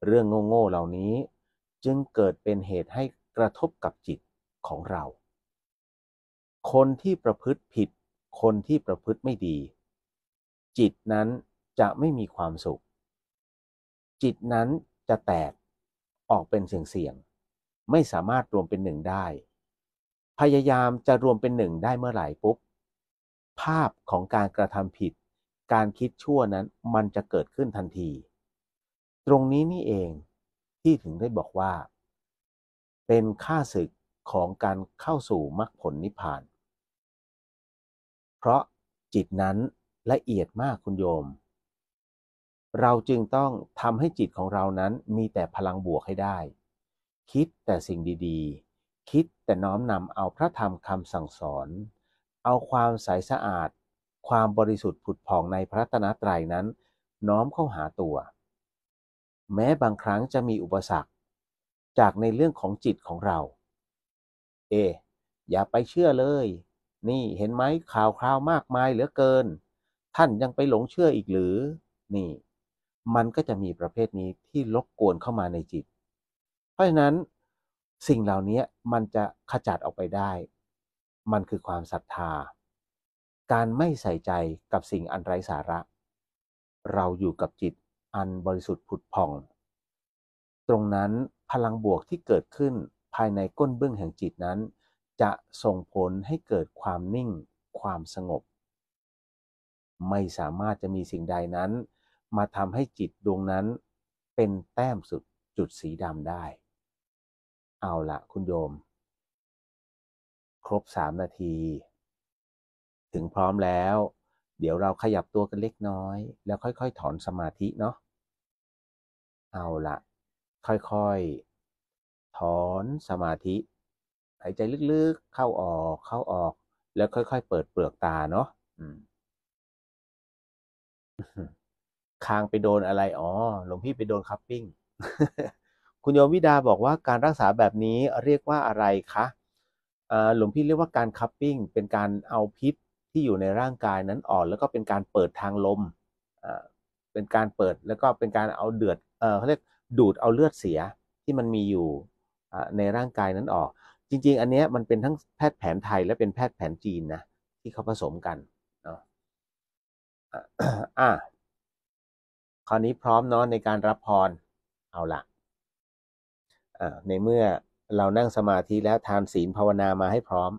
เรื่องโง่ๆเหล่านี้จึงเกิดเป็นเหตุให้กระทบกับจิตของเราคนที่ประพฤติผิด คนที่ประพฤติไม่ดี จิตนั้นจะไม่มีความสุข จิตนั้นจะแตก ออกเป็นเสี่ยงๆ ไม่สามารถรวมเป็นหนึ่งได้ พยายามจะรวมเป็นหนึ่งได้เมื่อไหร่ปุ๊บ ภาพของการกระทำผิด การคิดชั่วนั้น มันจะเกิดขึ้นทันที ตรงนี้นี่เอง ที่ถึงได้บอกว่า เป็นค่าศึกของการเข้าสู่มรรคผลนิพพานเพราะจิตนั้นละเอียดมากคุณโยม เราจึงต้องทำให้จิตของเรานั้นมีแต่พลังบวกให้ได้ คิดแต่สิ่งดีๆ คิดแต่น้อมนำเอาพระธรรมคำสั่งสอน เอาความใสสะอาด ความบริสุทธิ์ผุดผ่องในพระตนะตรัยนั้น น้อมเข้าหาตัว แม้บางครั้งจะมีอุปสรรคจากในเรื่องของจิตของเรา เอ อย่าไปเชื่อเลยนี่เห็นไหมข่าวคราวมากมายเหลือเกิน ท่านยังไปหลงเชื่ออีกหรือ นี่ มันก็จะมีประเภทนี้ที่ลบกวนเข้ามาในจิต เพราะฉะนั้น สิ่งเหล่านี้มันจะขจัดออกไปได้ มันคือความศรัทธา การไม่ใส่ใจกับสิ่งอันไร้สาระ เราอยู่กับจิตอันบริสุทธิ์ผุดผ่อง ตรงนั้นพลังบวกที่เกิดขึ้นภายในก้นเบื้องแห่งจิตนั้นจะส่งผลให้เกิดความนิ่งความสงบ ไม่สามารถจะมีสิ่งใดนั้นมาทำให้จิตดวงนั้นเป็นแต้มสุดจุดสีดำได้ เอาละคุณโยม ครบสามนาที ถึงพร้อมแล้ว เดี๋ยวเราขยับตัวกันเล็กน้อยแล้วค่อยๆถอนสมาธิเนาะเอาละค่อยๆ ถอนสมาธิหายใจลึกๆเข้าออก เข้าออก แล้วค่อยๆ เปิดเปลือกตาเนาะคางไปโดนอะไรอ๋อหลวงพี่ไปโดนคัพปิ้ง คุณโยมวิดาบอกว่าการรักษาแบบนี้เรียกว่าอะไรคะหลวงพี่เรียกว่าการคัพปิ้ง เป็นการเอาพิษที่อยู่ในร่างกายนั้นออก แล้วก็เป็นการเปิดทางลมเป็นการเปิด แล้วก็เป็นการเอาเดือดเขาเรียก ดูดเอาเลือดเสียที่มันมีอยู่ในร่างกายนั้นออกจริงๆ อันเนี้ยมันเป็นทั้งแพทย์แผนไทยและเป็นแพทย์แผนจีนนะที่เขาผสมกันเนะอ่ะคราวนี้พร้อมเนาะในการรับพรเอาละอ่าในเมื่อเรานั่งสมาธิแล้วทานศีลภาวนามาให้พร้อม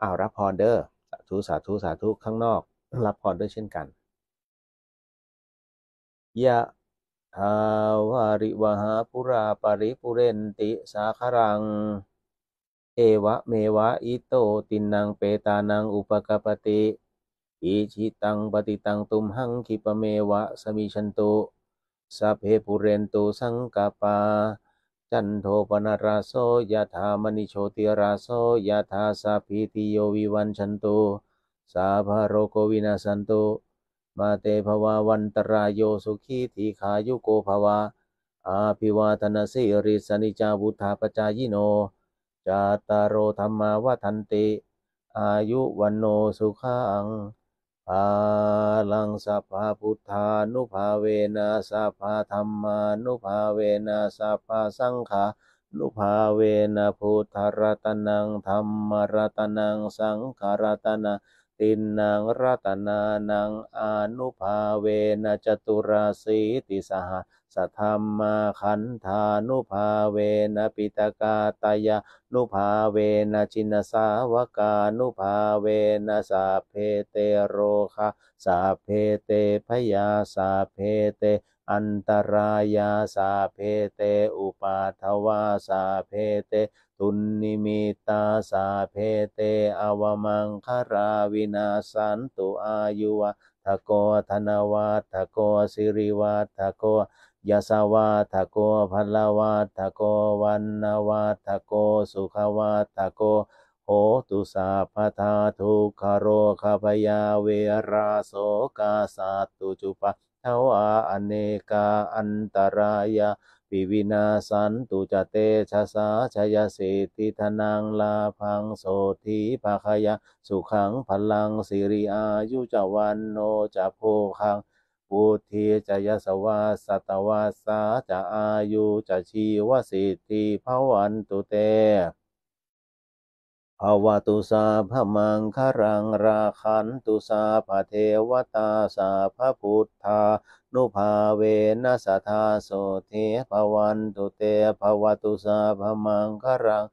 เอารับพรเด้อสาธุสาธุสาธุข้างนอกรับพรด้วยเช่นกันยะทาวาริวหาปุราปริปุเรนติ สาครังเอวะเมวะอิโตตินังเปตานังอุปกปติอิชิตังปฏิตังตุมหังคิปเมวะสมิชันตุสัพเพปุเรนตุสังกปาจันโทปนราโสยะธามณิโชติราโสยะธาสัพิติโยวิวันชันตุสาภาโรโกวินาสันตุมาเตภวาวันตรายโยสุขีทีขายุโกภวะอาภิวาทนาสิริสนิจาวุธาปจายโนจาตารธรรมาวทันติอายุวันโนสุขังพาลังสัพพาพุทธานุภาเวนะสัพพาธรรมานุภาเวนะสัพพาสังขานุภาเวนะพุทธรัตนังธรรมรัตนังสังขรัตนังตินนางรัตนานังอนุภาเวนะจตุราสีติสหสธรรมาขันธานุภาเวนะปิตกาตายานุภาเวนะชินสาวกานุภาเวนะสาเพเตโรคาสาเพเตพยาสาเพเตอันตรายาสาเพเตอุปาทวาสาเพเตตุนนิมิตาสาเพเตอวมังคาราวินาสันตุอายุวะทะโกธนวัตทะโกสิริวัตทะโกยาสาวาทะโกพลาวาทะโกวันนาวาทะโกสุขาวาทะโกโหตุสาพทาทุคโรคาพยาเวราโสกาสาตุจุปะทวาอเนกาอันตรายาปิวินาสันตุจเตชะสาชยสิธิธนังลาพังโสธีภาคยาสุขังพลัง สิริอายุจวันโนจะโพคังปุถีจะยสวาสตวาสาจะอายุจะชีวสิทธิภวันตุเตวตุสาพมังครังราคันตุสาพเทวตาสาพระพุทธานุภาเวนัสธาโสเทภวันตุเตภวตุสาพมังครัง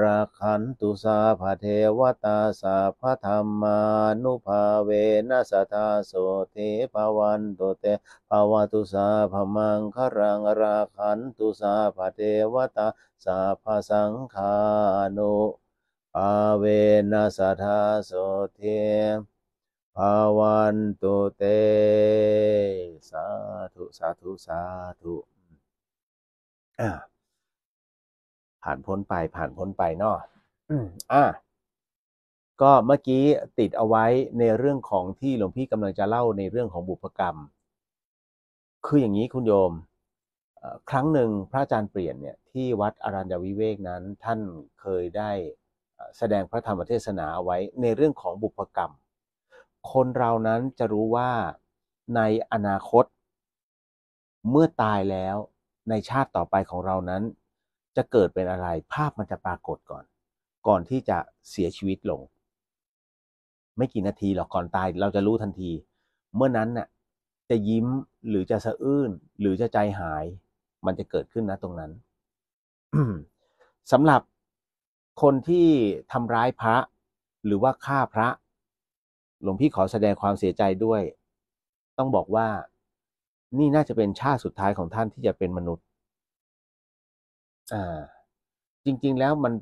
ราคันตุสาพเทวตาสาพระธรรมานุภาเวนัสธาโสเทภวันตุเตภวตุสาพมังครังราคันตุสาพเทวตาสาพระสังฆานุอาเวนัสธาโสเทภาวันตุเต สาธุ สาธุ สาธุผ่านพ้นไปผ่านพ้นไปเนาะอ่ะก็เมื่อกี้ติดเอาไว้ในเรื่องของที่หลวงพี่กำลังจะเล่าในเรื่องของบุพกรรม คืออย่างนี้คุณโยม ครั้งหนึ่งพระอาจารย์เปลี่ยนเนี่ยที่วัดอารัญญวิเวกนั้นท่านเคยได้แสดงพระธรรมเทศนาไว้ในเรื่องของบุพกรรม คนเรานั้นจะรู้ว่าในอนาคต เมื่อตายแล้ว ในชาติต่อไปของเรานั้น จะเกิดเป็นอะไร ภาพมันจะปรากฏก่อน ก่อนที่จะเสียชีวิตลง ไม่กี่นาทีหรอกก่อนตายเราจะรู้ทันที เมื่อนั้นน่ะ จะยิ้มหรือจะสะอื้นหรือจะใจหาย มันจะเกิดขึ้นนะตรงนั้นสำหรับคนที่ทำร้ายพระหรือว่าฆ่าพระหลวงพี่ขอแสดงความเสียใจด้วย ต้องบอกว่านี่น่าจะเป็นชาติสุดท้ายของท่านที่จะเป็นมนุษย์อ่าจริง ๆแล้วมัน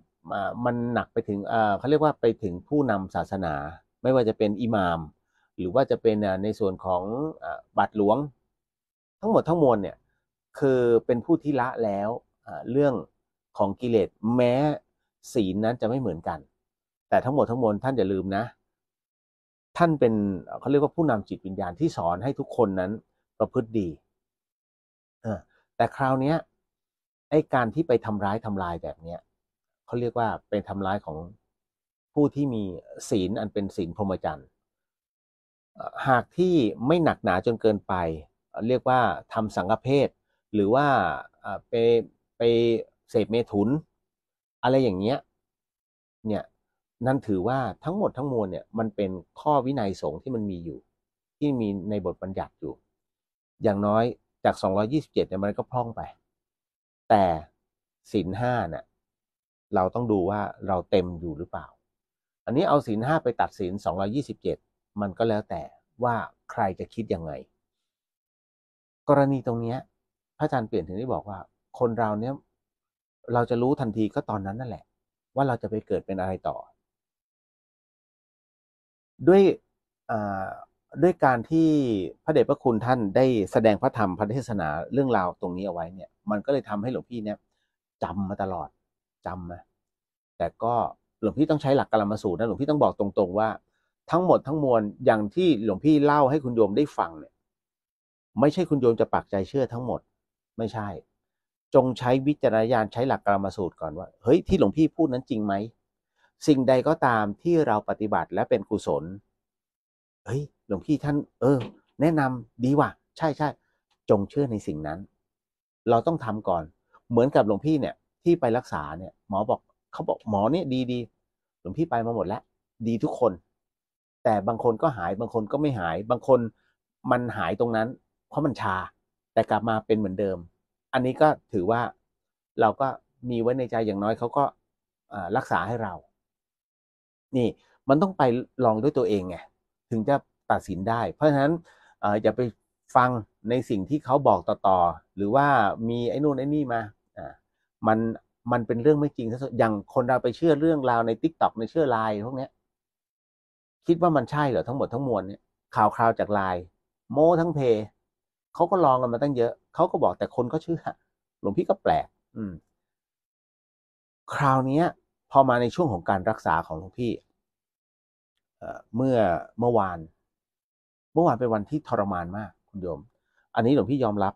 มันหนักไปถึงเขาเรียกว่าไปถึงผู้นำศาสนา ไม่ว่าจะเป็นอิหมามหรือว่าจะเป็นในส่วนของบาทหลวง ทั้งหมดทั้งมวลเนี่ย คือเป็นผู้ที่ละแล้วเรื่องของกิเลสแม้ศีลนั้นจะไม่เหมือนกัน แต่ทั้งหมดทั้งมวลท่านอย่าลืมนะ ท่านเป็นเขาเรียกว่าผู้นำจิตวิญญาณที่สอนให้ทุกคนนั้น ประพฤติดี แต่คราวนี้ไอ้การที่ไปทำร้ายทำลายแบบเนี้ยเขาเรียกว่าเป็นทำร้ายของผู้ที่มีศีลอันเป็นศีลพรหมจรรย์หากที่ไม่หนักหนาจนเกินไป เรียกว่าทำสังฆเพศหรือว่าไปไปเสพเมถุนอะไรอย่างเงี้ย เนี่ย นั่นถือว่าทั้งหมดทั้งมวลเนี่ย มันเป็นข้อวินัยสงฆ์ที่มันมีอยู่ ที่มีในบทบัญญัติอยู่ อย่างน้อยจาก 227เนี่ยมันก็พร่องไปแต่ศีลห้าเนี่ยเราต้องดูว่าเราเต็มอยู่หรือเปล่า อันนี้เอาศีลห้าไปตัดศีล227มันก็แล้วแต่ว่าใครจะคิดยังไง กรณีตรงเนี้ยพระอาจารย์เปลี่ยนถึงได้บอกว่า คนเราเนี้ยเราจะรู้ทันทีก็ตอนนั้นนั่นแหละ ว่าเราจะไปเกิดเป็นอะไรต่อ ด้วยด้วยการที่พระเดชพระคุณท่านได้แสดงพระธรรมพระเทศนาเรื่องราวตรงนี้เอาไว้เนี่ย มันก็เลยทำให้หลวงพี่เนี่ยจำมาตลอดจำนะแต่ก็หลวงพี่ต้องใช้หลักกรรมสูตรนะหลวงพี่ต้องบอกตรงๆว่า ทั้งหมดทั้งมวลอย่างที่หลวงพี่เล่าให้คุณโยมได้ฟังเนี่ย ไม่ใช่คุณโยมจะปักใจเชื่อทั้งหมดไม่ใช่จงใช้วิจารณญาณใช้หลักกรรมสูตรก่อนว่า เฮ้ย ที่หลวงพี่พูดนั้นจริงไหม สิ่งใดก็ตามที่เราปฏิบัติและเป็นกุศลเฮ้ยหลวงพี่ท่าน เออ แนะนำดีว่ะ ใช่ใช่จงเชื่อในสิ่งนั้น เราต้องทำก่อน เหมือนกับหลวงพี่เนี่ย ที่ไปรักษาเนี่ย หมอบอก เขาบอกหมอเนี่ย ดีดีหลวงพี่ไปมาหมดแล้วดีทุกคน แต่บางคนก็หายบางคนก็ไม่หาย บางคนมันหายตรงนั้น เพราะมันชาแต่กลับมาเป็นเหมือนเดิมอันนี้ก็ถือว่าเราก็มีไว้ในใจอย่างน้อยเขาก็รักษาให้เรา นี่ มันต้องไปลองด้วยตัวเองไงถึงจะตัดสินได้ เพราะฉะนั้นอย่าไปฟังในสิ่งที่เขาบอกต่อๆ หรือว่ามีไอ้นู่นไอ้นี่มามันมันเป็นเรื่องไม่จริงอย่างคนเราไปเชื่อเรื่องราวในทิกตอกในเชื่อไลน์พวกนี้คิดว่ามันใช่เหรอทั้งหมดทั้งมวลเนี่ยข่าวคราวจากไลน์โม้ทั้งเพเขาก็ลองกันมาตั้งเยอะ เขาก็บอกแต่คนก็เชื่อ หลวงพี่ก็แปลก อืม คราวนี้พอมาในช่วงของการรักษาของหลวงพี่ เมื่อเมื่อวาน เมื่อวานเป็นวันที่ทรมานมาก คุณโยมอันนี้หลวงพี่ยอมรับ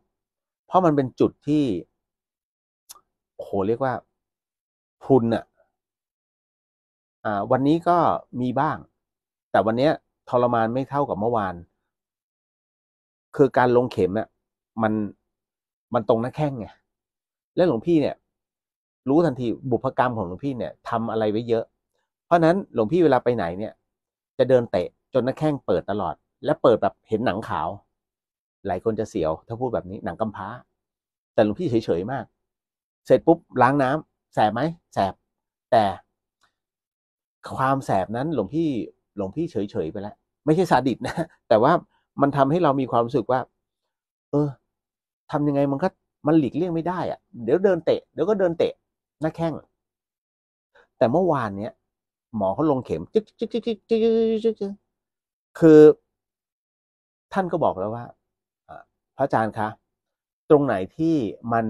เพราะมันเป็นจุดที่โหเรียกว่าพุนอะอ่า วันนี้ก็มีบ้าง แต่วันนี้ทรมานไม่เท่ากับเมื่อวานคือการลงเข็มเนี่ยมันมันตรงหน้าแข้งไงและหลวงพี่เนี่ย รู้ทันทีบุพกรรมของหลวงพี่เนี่ยทำอะไรไว้เยอะ เพราะนั้นหลวงพี่เวลาไปไหนเนี่ย จะเดินเตะจนหน้าแข้งเปิดตลอด และเปิดแบบเห็นหนังขาว หลายคนจะเสียวถ้าพูดแบบนี้หนังกำพร้าแต่หลวงพี่เฉยๆมาก เสร็จปุ๊บล้างน้ำ แสบไหมแสบแต่ความแสบนั้นหลวงพี่หลวงพี่เฉยๆไปแล้ว ไม่ใช่สาดิตนะแต่ว่ามันทำให้เรามีความรู้สึกว่า เออ ทำยังไงมันก็มันหลีกเลี่ยงไม่ได้อะเดี๋ยวเดินเตะ เดี๋ยวก็เดินเตะหน้าแข้ง แต่เมื่อวานเนี้ยหมอเขาลงเข็ม จึ๊กจึ๊กจึ๊กจึ๊กจึ๊กจึ๊กคือ ท่านก็บอกแล้วว่า พระอาจารย์คะ ตรงไหนที่มัน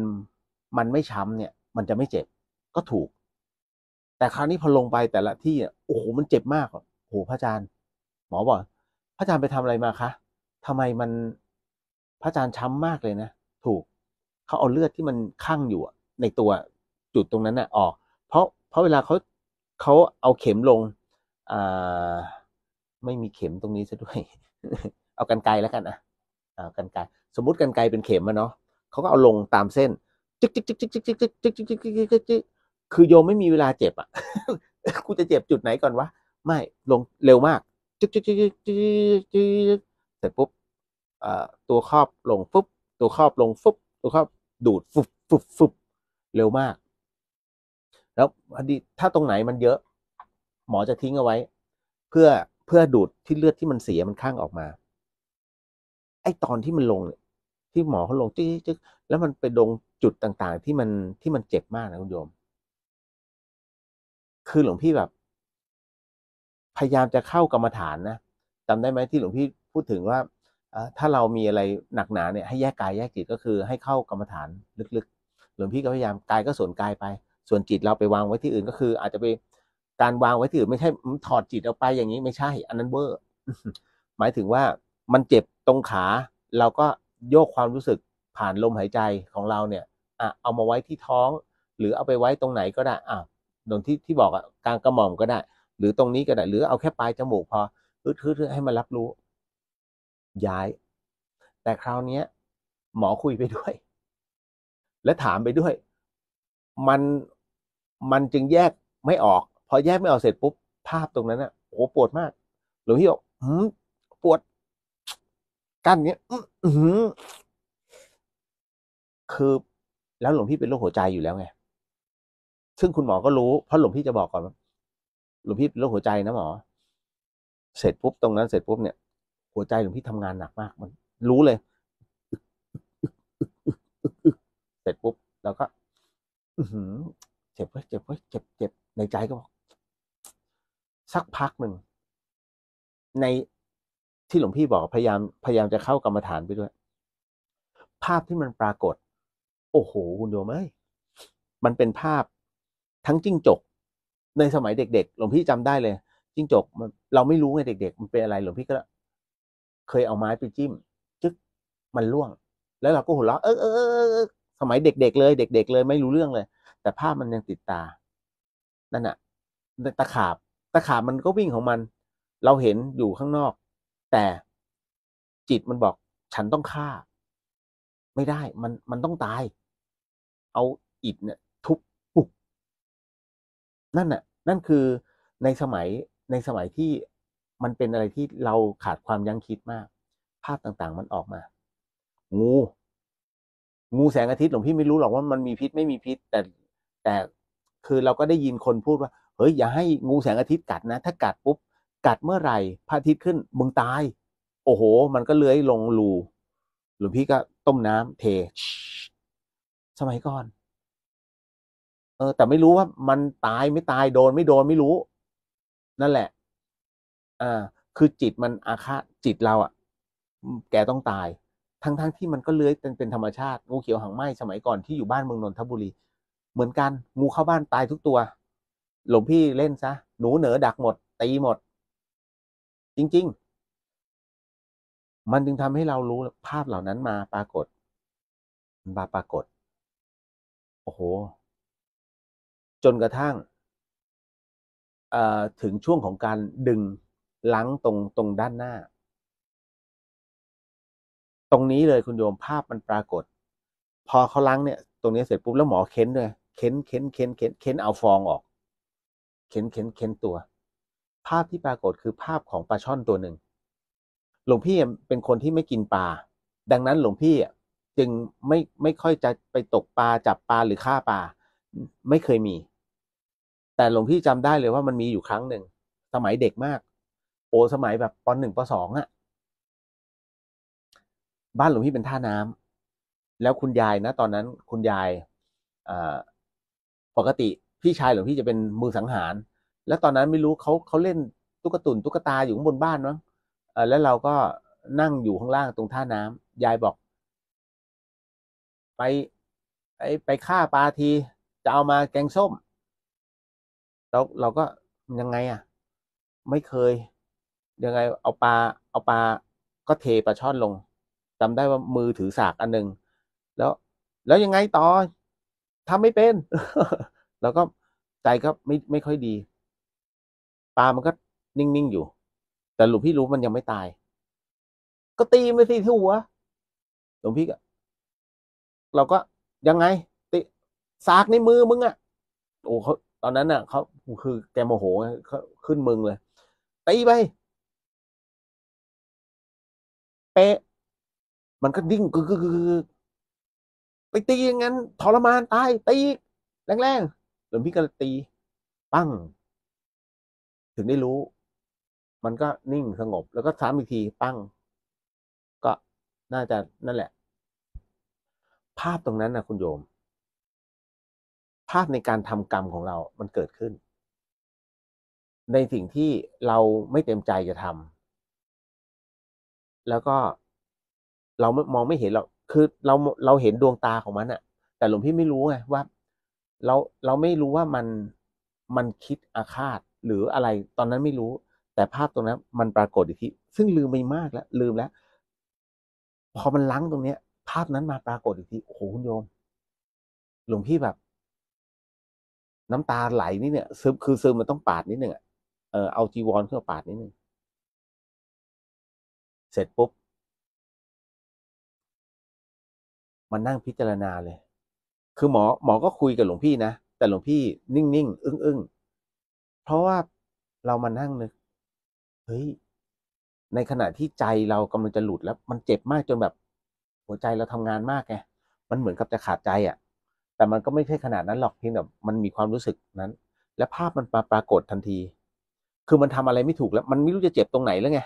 มันไม่ช้ำเนี่ย มันจะไม่เจ็บ ก็ถูก แต่คราวนี้พอลงไปแต่ละที่เนี่ยโอ้โห มันเจ็บมากโอ้โหพระอาจารย์ หมอบอก พระอาจารย์ไปทำอะไรมาคะทำไมมันพระอาจารย์ช้ำมากเลยนะถูกเขาเอาเลือดที่มันคั่งอยู่ในตัวจุดตรงนั้นนะ่ะออกเพราะเพราะเวลาเขาเขาเอาเข็มลงอ่าไม่มีเข็มตรงนี้ซะด้วยเอากันไกลแล้วกันนะเอากันไกลสมมติกันไกลเป็นเข็มมาเนาะเขาก็เอาลงตามเส้นจิกจิกจิกจิกจิกจิกจิกจิกจิกจิกจิกจกคือโยมไม่มีเวลาเจ็บอ่ะกูจะเจ็บจุดไหนก่อนวะไม่ลงเร็วมากจิกจิกจิกจิกจิกเสร็จปุ๊บตัวครอบลงฟุบตัวครอบลงฟุบตัวครอบดูดฟุบฟุบฟุบเร็วมาก แล้วอดีถ้าตรงไหนมันเยอะ หมอจะทิ้งเอาไว้ เพื่อเพื่อดูดที่เลือดที่มันเสียมันข้างออกมา ไอตอนที่มันลงที่หมอเขาลงจึ๊กแล้วมันไปลงจุดต่างๆ ที่มันที่มันเจ็บมากนะคุณโยม คือหลวงพี่แบบ พยายามจะเข้ากรรมฐานนะจำได้ไหมที่หลวงพี่พูดถึงว่าถ้าเรามีอะไรหนักหนาเนี่ยให้แยกกายแยกจิตก็คือให้เข้ากรรมฐานลึก ๆ หลวงพี่ก็พยายามกายก็ส่วนกายไป ส่วนจิตเราไปวางไว้ที่อื่นก็คือ อาจจะไปการวางไว้ที่อื่นไม่ใช่ถอดจิตออกไปอย่างนี้ไม่ใช่อันนั้นเวอร์หมายถึงว่ามันเจ็บตรงขา เราก็โยกความรู้สึกผ่านลมหายใจของเราเนี่ยอ่ะเอามาไว้ที่ท้อง หรือเอาไปไว้ตรงไหนก็ได้อ่ะตรงที่ที่บอกอ่ะกลางกระหม่อมก็ได้ หรือตรงนี้ก็ได้หรือเอาแค่ปลายจมูกพอฮึดๆให้มันรับรู้ย้าย แต่คราวนี้หมอคุยไปด้วย และถามไปด้วย มันมันจึงแยกไม่ออกพอแยกไม่ออกเสร็จปุ๊บภาพตรงนั้นอะโอ้ปวดมาก หลวงพี่บอกปวดกั้นเนี้ยคือ แล้วหลวงพี่เป็นโรคหัวใจอยู่แล้วไงซึ่งคุณหมอก็รู้ เพราะหลวงพี่จะบอกก่อนว่าหลวงพี่เป็นโรคหัวใจนะหมอ เสร็จปุ๊บตรงนั้นเสร็จปุ๊บเนี่ยหัวใจหลวงพี่ทำงานหนักมากมัน รู้เลย เสร็จปุ๊บเราก็เจ็บเว้ย เจ็บเว้ยเจ็บเจ็บในใจก็บอกสักพักหนึ่งในที่หลวงพี่บอกพยายามพยายามจะเข้ากรรมฐานไปด้วย ภาพที่มันปรากฏ โอ้โหคุณดูไหมมันเป็นภาพทั้งจิ้งจก ในสมัยเด็กๆหลวงพี่จำได้เลยจิ้งจกมันเราไม่รู้ไงเด็กๆมันเป็นอะไร หลวงพี่ก็เคยเอาไม้ไปจิ้ม จึ๊กมันล่วง แล้วเราก็หัวเราะเออเออ สมัยเด็กๆเลย เด็ก ๆ เลย ไม่รู้เรื่องเลย แต่ภาพมันยังติดตา นั่นอะตะขาบ ตะขาบ มันก็วิ่งของมัน เราเห็นอยู่ข้างนอก แต่จิตมันบอก ฉันต้องฆ่า ไม่ได้ มัน มันต้องตาย เอาอิดเนี่ยทุบ ปุกนั่นน่ะ นั่นคือในสมัย ในสมัยที่มันเป็นอะไรที่เราขาดความยั้งคิดมาก ภาพต่างๆมันออกมา งู งูแสงอาทิตย์หลวงพี่ไม่รู้หรอกว่ามันมีพิษไม่มีพิษ แต่ แต่ คือเราก็ได้ยินคนพูดว่า เฮ้ยอย่าให้งูแสงอาทิตย์กัดนะ ถ้ากัดปุ๊บ กัดเมื่อไหร่พระอาทิตย์ขึ้น มึงตาย โอ้โห มันก็เลื้อยลงรูหลวงพี่ก็ต้มน้ำ เท สมัยก่อน เออ แต่ไม่รู้ว่ามันตายไม่ตายโดนไม่โดนไม่รู้ นั่นแหละอ่าคือจิตมันอาฆาตจิตเรา อ่ะ แกต้องตาย ทั้งๆทที่มันก็เลื้อยเป็นเป็นธรรมชาติ งูเขียวหางไหม้ สมัยก่อน ที่อยู่บ้านเมืองนนทบุรี เหมือนกันงูเข้าบ้านตายทุกตัว หลวงพี่เล่นซะ หนูเหนือดักหมดตีหมด จริงๆ มันจึงทำให้เรารู้ภาพเหล่านั้นมาปรากฏมาปรากฏ โอ้โห จนกระทั่งถึงช่วงของการดึงล้างตรงตรงด้านหน้า ตรงนี้เลยคุณโยมภาพมันปรากฏ พอเขาล้างเนี่ยตรงนี้เสร็จปุ๊บแล้วหมอเค้นด้วยเค้นเค้นเค้นเค้นเค้นเอาฟองออกเค้นเค้นเค้นตัว ภาพที่ปรากฏคือภาพของปลาช่อนตัวหนึ่งหลวงพี่เป็นคนที่ไม่กินปลาดังนั้นหลวงพี่จึงไม่ไม่ค่อยจะไปตกปลาจับปลาหรือฆ่าปลาไม่เคยมี แต่หลวงพี่จำได้เลยว่ามันมีอยู่ครั้งหนึ่ง สมัยเด็กมากโอ้สมัยแบบปอนหนึ่งปอสองอะบ้านหลวงพี่เป็นท่าน้ำ แล้วคุณยายนะ ตอนนั้น คุณยายปกติพี่ชายหลวงพี่จะเป็นมือสังหาร แล้วตอนนั้นไม่รู้เขาเขาเล่น ตุ๊กตุนตุ๊กตาอยู่ข้างบนบ้านมั้งแล้วเราก็นั่งอยู่ข้างล่างตรงท่าน้ำ ยายบอก ไปไปไปฆ่าปลาทีจะเอามาแกงส้มแล้วเราก็ยังไงอ่ะ ไม่เคยยังไงเอาปลาเอาปลาก็เทปลาช่อนลงจำได้ว่ามือถือสากอันหนึ่งแล้วแล้วยังไงต่อทำไม่เป็น แล้วก็ใจก็ไม่ไม่ค่อยดีปลามันก็นิ่ง ๆ อยู่แต่หลวงพี่รู้มันยังไม่ตาย ก็ตีไปสิที่หัวหลวงพี่ก็เราก็ยังไง ติสากในมือมึงอะ่ะ โอ้เขาตอนนั้นอ่ะเขาคือแกโมโหเขาขึ้นมึง เลยตีไปเป๊ะ มันก็ดิ้งกึกกึกไปตีอย่างนั้นทรมาน ตายตีแรงๆหลวงพี่ก็ตี ปั้ง ถึงได้รู้ มันก็นิ่งสงบ แล้วก็ซ้ำอีกที ปั้ง ก็น่าจะนั่นแหละ ภาพตรงนั้นนะคุณโยม ภาพในการทำกรรมของเรามันเกิดขึ้น ในสิ่งที่เราไม่เต็มใจจะทำแล้วก็เรามองไม่เห็นหรอกคือเราเราเห็นดวงตาของมันอะแต่หลวงพี่ไม่รู้ไงว่า เราเราไม่รู้ว่ามันมันคิดอาฆาตหรืออะไร ตอนนั้นไม่รู้ แต่ภาพตรงนั้น มันปรากฏอีกทีซึ่งลืมไปมากแล้ว ลืมแล้ว พอมันล้างตรงเนี้ย ภาพนั้นมาปรากฏอีกทีโอ้โหคุณโยมหลวงพี่แบบ น้ำตาไหล นี่เนี่ยซึมคือซึมมันต้องปาดนิดหนึ่งอะเออเอาจีวรขึ้นมาปาดนิดหนึ่งเสร็จปุ๊บมานั่งพิจารณาเลย คือหมอหมอ ก็คุยกับหลวงพี่นะแต่หลวงพี่นิ่งๆอึ้งๆเพราะว่าเรามานั่งนึก เฮ้ยในขณะที่ใจเรากำลังจะหลุด แล้ว มันเจ็บมากจนแบบหัวใจเราทำงานมากไงมันเหมือนกับจะขาดใจอะ่ะ แต่มันก็ไม่ใช่ขนาดนั้นหรอกเพียงแต่มันมีความรู้สึกนั้น และภาพมันาปรากฏทันที คือมันทำอะไรไม่ถูกแล้ว มันไม่รู้จะเจ็บตรงไหนแล้วไง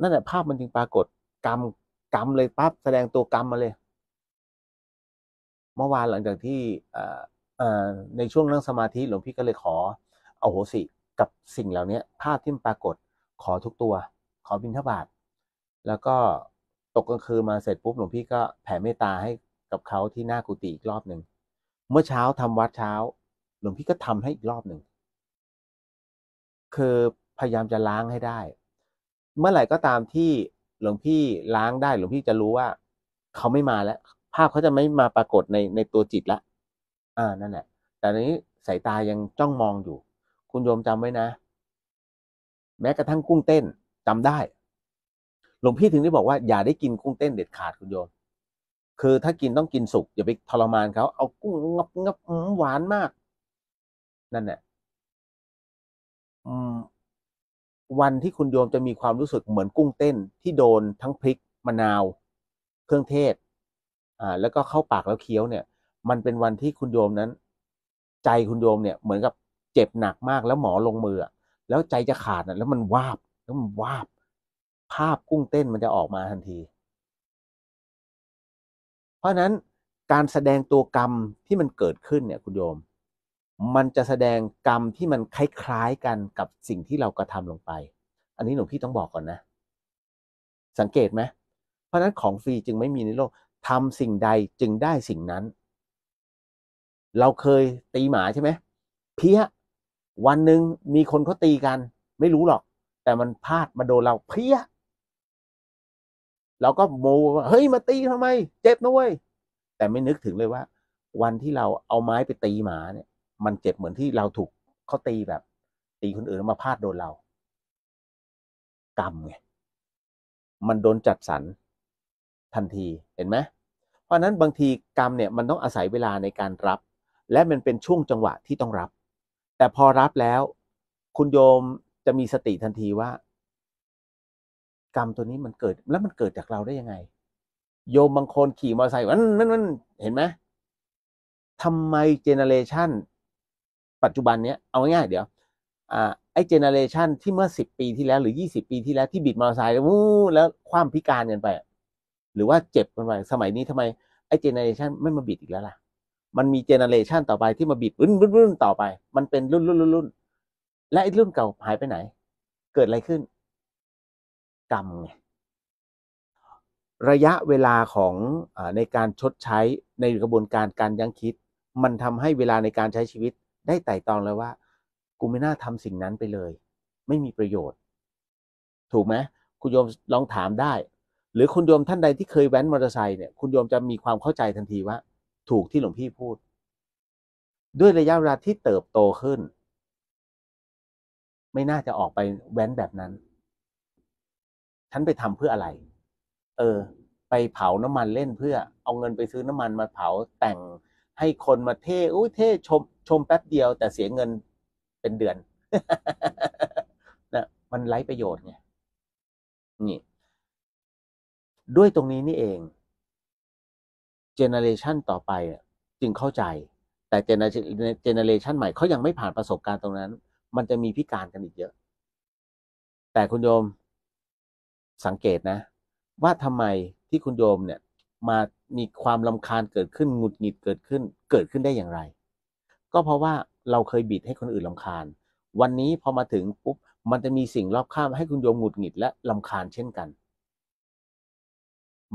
นั่นแหละภาพมันจึงปรากฏกรรมกรรมเลยปั๊บแสดงตัวกรรมมาเลย เมื่อวานหลังจากที่ในช่วงนั่งสมาธิหลวงพี่ก็เลยขอ เอาโหสิกับสิ่งเหล่านี้ภาพที่มันปรากฏขอทุกตัว ขอบินทบาทแล้วก็ตกกลางคืนมาเสร็จปุ๊บหลวงพี่ก็แผ่เมตตาให้กับเขาที่หน้ากุฏิอีกรอบหนึ่งเมื่อเช้าทำวัดเช้า หลวงพี่ก็ทำให้อีกรอบหนึ่งคือพยายามจะล้างให้ได้เมื่อไหร่ก็ตามที่หลวงพี่ล้างได้หลวงพี่จะรู้ว่าเขาไม่มาแล้ว ภาพเขาจะไม่มาปรากฏในในตัวจิตละอ่านั่นแหละแต่นี้สายตายังจ้องมองอยู่ คุณโยมจำไว้นะ แม้กระทั่งกุ้งเต้นจำได้ หลวงพี่ถึงได้บอกว่าอย่าได้กินกุ้งเต้นเด็ดขาดคุณโยม คือถ้ากินต้องกินสุกอย่าไปทรมานเขาเอากุ้งงับงับหวานมาก นั่นแหละอืมวันที่คุณโยมจะมีความรู้สึกเหมือนกุ้งเต้น ที่โดนทั้งพริกมะนาวเครื่องเทศ อ่าแล้วก็เข้าปาก แล้วเคี้ยวเนี่ย มันเป็นวันที่คุณโยมนั้น ใจคุณโยม เนี่ยเหมือนกับเจ็บหนักมากแล้วหมอลงมือ แล้วใจจะขาดนะแล้วมันวาบแล้วมันวาบภาพกุ้งเต้นมันจะออกมาทันที เพราะนั้นการแสดงตัวกรรมที่มันเกิดขึ้นเนี่ย คุณโยมมันจะแสดงกรรมที่มันคล้ายๆกันกับสิ่งที่เรากระทาลงไป อันนี้หลวงพี่ต้องบอกก่อนนะ สังเกตไหมเพราะนั้นของฟรีจึงไม่มีในโลก ทำสิ่งใดจึงได้สิ่งนั้น เราเคยตีหมาใช่ไหม เพี้ย วันหนึ่งมีคนเขาตีกัน ไม่รู้หรอก แต่มันพลาดมาโดนเราเพี้ย เราก็โมว่าเฮ้ย มาตีทำไม เจ็บนะเว้ย แต่ไม่นึกถึงเลยว่า วันที่เราเอาไม้ไปตีหมาเนี่ยมันเจ็บเหมือนที่เราถูกเขาตีแบบ ตีคนอื่นมาพาดโดนเรากรรมไงมันโดนจัดสรร ทันทีเห็นไหมเพราะนั้นบางทีกรรมเนี่ยมันต้องอาศัยเวลาในการรับ และมันเป็นช่วงจังหวะที่ต้องรับ แต่พอรับแล้วคุณโยมจะมีสติทันทีว่า กรรมตัวนี้มันเกิดแล้วมันเกิดจากเราได้ยังไง โยมบางคนขี่มอเตอร์ไซค์มันมันมันเห็นไหมทำไมเจเนเรชันปัจจุบันเนี้ยเอาง่ายเดี๋ยวอ่าไอ้เจเนเรชันที่เมื่อสิบปีที่แล้ว หรือยี่สิบปีที่แล้วที่บิดมอเตอร์ไซค์แล้วแล้วความพิการกันไปหรือว่าเจ็บกันไปสมัยนี้ทำไมไอ้เจเนเรชันไม่มาบิดอีกแล้วล่ะ มันมีเจเนเรชันต่อไปที่มาบิดรุ่นรุ่นรุ่นต่อไป มันเป็นรุ่นรุ่นรุ่นรุ่นและไอ้รุ่นเก่าหายไปไหน เกิดอะไรขึ้นกรรมไงระยะเวลาของอในการชดใช้ในกระบวนการการยังคิด มันทำให้เวลาในการใช้ชีวิตได้ไต่ตองแล้วว่า กูไม่น่าทำสิ่งนั้นไปเลย ไม่มีประโยชน์ ถูกไหมคุณโยมลองถามได้ หรือคุณโยมท่านใดที่เคยแว้นมอเตอร์ไซค์เนี่ยคุณโยมจะมีความเข้าใจทันทีว่า ถูกที่หลวงพี่พูด ด้วยระยะเวลาที่เติบโตขึ้น ไม่น่าจะออกไปแว้นแบบนั้นฉันไปทำเพื่ออะไร เออ ไปเผาน้ำมันเล่นเพื่อ เอาเงินไปซื้อน้ำมันมาเผาแต่งให้คนมาเท่ อุ้ยเท่ชมชมแป๊บเดียวแต่เสียเงินเป็นเดือนนะมันไร้ประโยชน์ไงนี่ ด้วยตรงนี้นี่เอง เจเนเรชันต่อไปจึงเข้าใจ แต่เจเนเรชันใหม่เขายังไม่ผ่านประสบการณ์ตรงนั้น มันจะมีพิการกันอีกเยอะ แต่คุณโยมสังเกตนะว่าทำไมที่คุณโยมเนี่ยมามีความลำคาญเกิดขึ้นหงุดหงิดเกิดขึ้น เกิดขึ้นได้อย่างไร ก็เพราะว่าเราเคยบิดให้คนอื่นลำคาญ วันนี้พอมาถึงปุ๊บ มันจะมีสิ่งรอบข้ามให้คุณโยมหงุดหงิดและลำคาญเช่นกัน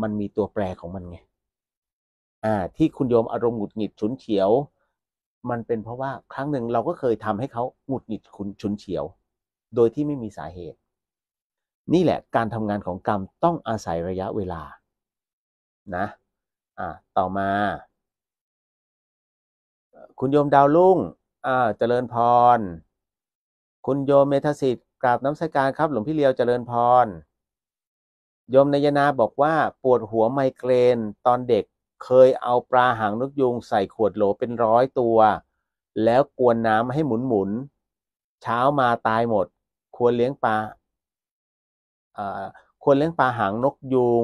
มันมีตัวแปรของมันไง อ่า ที่คุณโยมอารมณ์หงุดหงิดฉุนเฉียว มันเป็นเพราะว่าครั้งหนึ่งเราก็เคยทำให้เขาหงุดหงิดคุณฉุนเฉียว โดยที่ไม่มีสาเหตุ นี่แหละ การทำงานของกรรมต้องอาศัยระยะเวลา นะอ่า ต่อมา คุณโยมดาวลุ่งอ่า เจริญพร คุณโยมเมธสิทธิ์กราบน้ำสการครับหลวงพี่เลียวเจริญพร โยมนายนาบอกว่าปวดหัวไมเกรน ตอนเด็กเคยเอาปลาหางนกยุง ใส่ขวดโหลเป็นร้อยตัว แล้วกวนน้ำให้หมุนๆเช้ามาตายหมด ควรเลี้ยงปลาควรเลี้ยงปลาหางนกยูง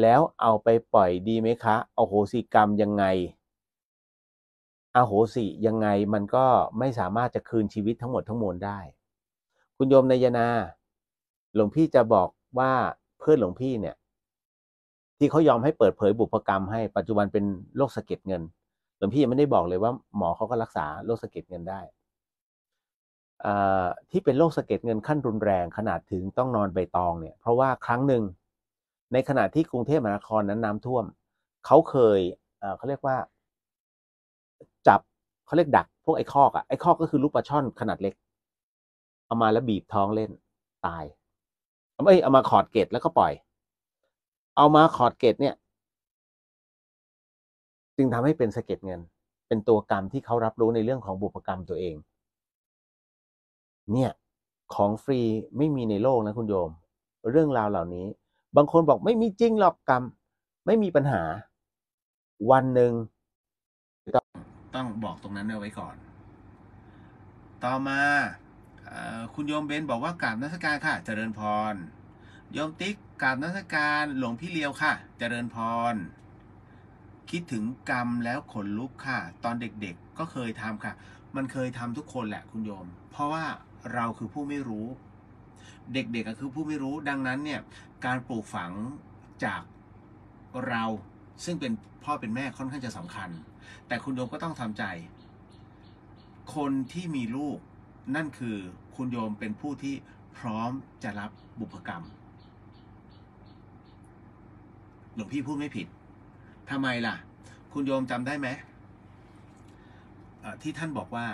แล้วเอาไปปล่อยดีไหมคะอโหสิกรรมยังไงอโหสิยังไงมันก็ไม่สามารถจะคืนชีวิตทั้งหมดทั้งมวลได้ คุณโยมนายนา หลวงพี่จะบอกว่าเพื่อนหลวงพี่เนี่ย ที่เขายอมให้เปิดเผยบุพกรรมให้ปัจจุบันเป็นโรคสะเก็ดเงิน หลวงพี่ยังไม่ได้บอกเลยว่าหมอเขาก็รักษาโรคสะเก็ดเงินได้ที่เป็นโรคสะเก็ดเงินขั้นรุนแรงขนาดถึงต้องนอนใบตองเนี่ย เพราะว่าครั้งหนึ่งในขณะที่กรุงเทพมหานครนั้นน้ำท่วม เขาเคย เขาเรียกว่า จับเขาเรียกดัก พวกไอ้คอกอ่ะไอ้คอกก็คือลูกปลาช่อน ขนาดเล็ก เอามาแล้วบีบท้องเล่นตาย เอาไม่เอามาขอดเกตแล้วก็ปล่อย เอามาขอดเกต เนี่ย จึงทำให้เป็นสะเก็ดเงิน เป็นตัวกรรมที่เขารับรู้ในเรื่องของบุพกรรมตัวเอง เนี่ย ของฟรีไม่มีในโลกนะคุณโยม เรื่องราวเหล่านี้บางคนบอกไม่มีจริงหรอกกรรม ไม่มีปัญหา วันหนึ่งต้องบอกตรงนั้นเอาไว้ก่อน ต่อมาอคุณโยมเบนบอกว่ากราบนักการค่ะ เจริญพรโยมติ๊กกราบนักการหลวงพี่เลียวค่ะ เจริญพร คิดถึงกรรมแล้วขนลุกค่ะ ตอนเด็กๆก็เคยทำค่ะ มันเคยทำทุกคนแหละคุณโยม เพราะว่าเราคือผู้ไม่รู้เด็กๆก็คือผู้ไม่รู้ ดังนั้นเนี่ยการปลูกฝังจากเราซึ่งเป็นพ่อเป็นแม่ค่อนข้างจะสำคัญ แต่คุณโยมก็ต้องทำใจ คนที่มีลูกนั่นคือคุณโยมเป็นผู้ที่พร้อมจะรับบุพกรรม หลวงพี่พูดไม่ผิดทำไมล่ะ คุณโยมจำได้ไหม ที่ท่านบอกว่า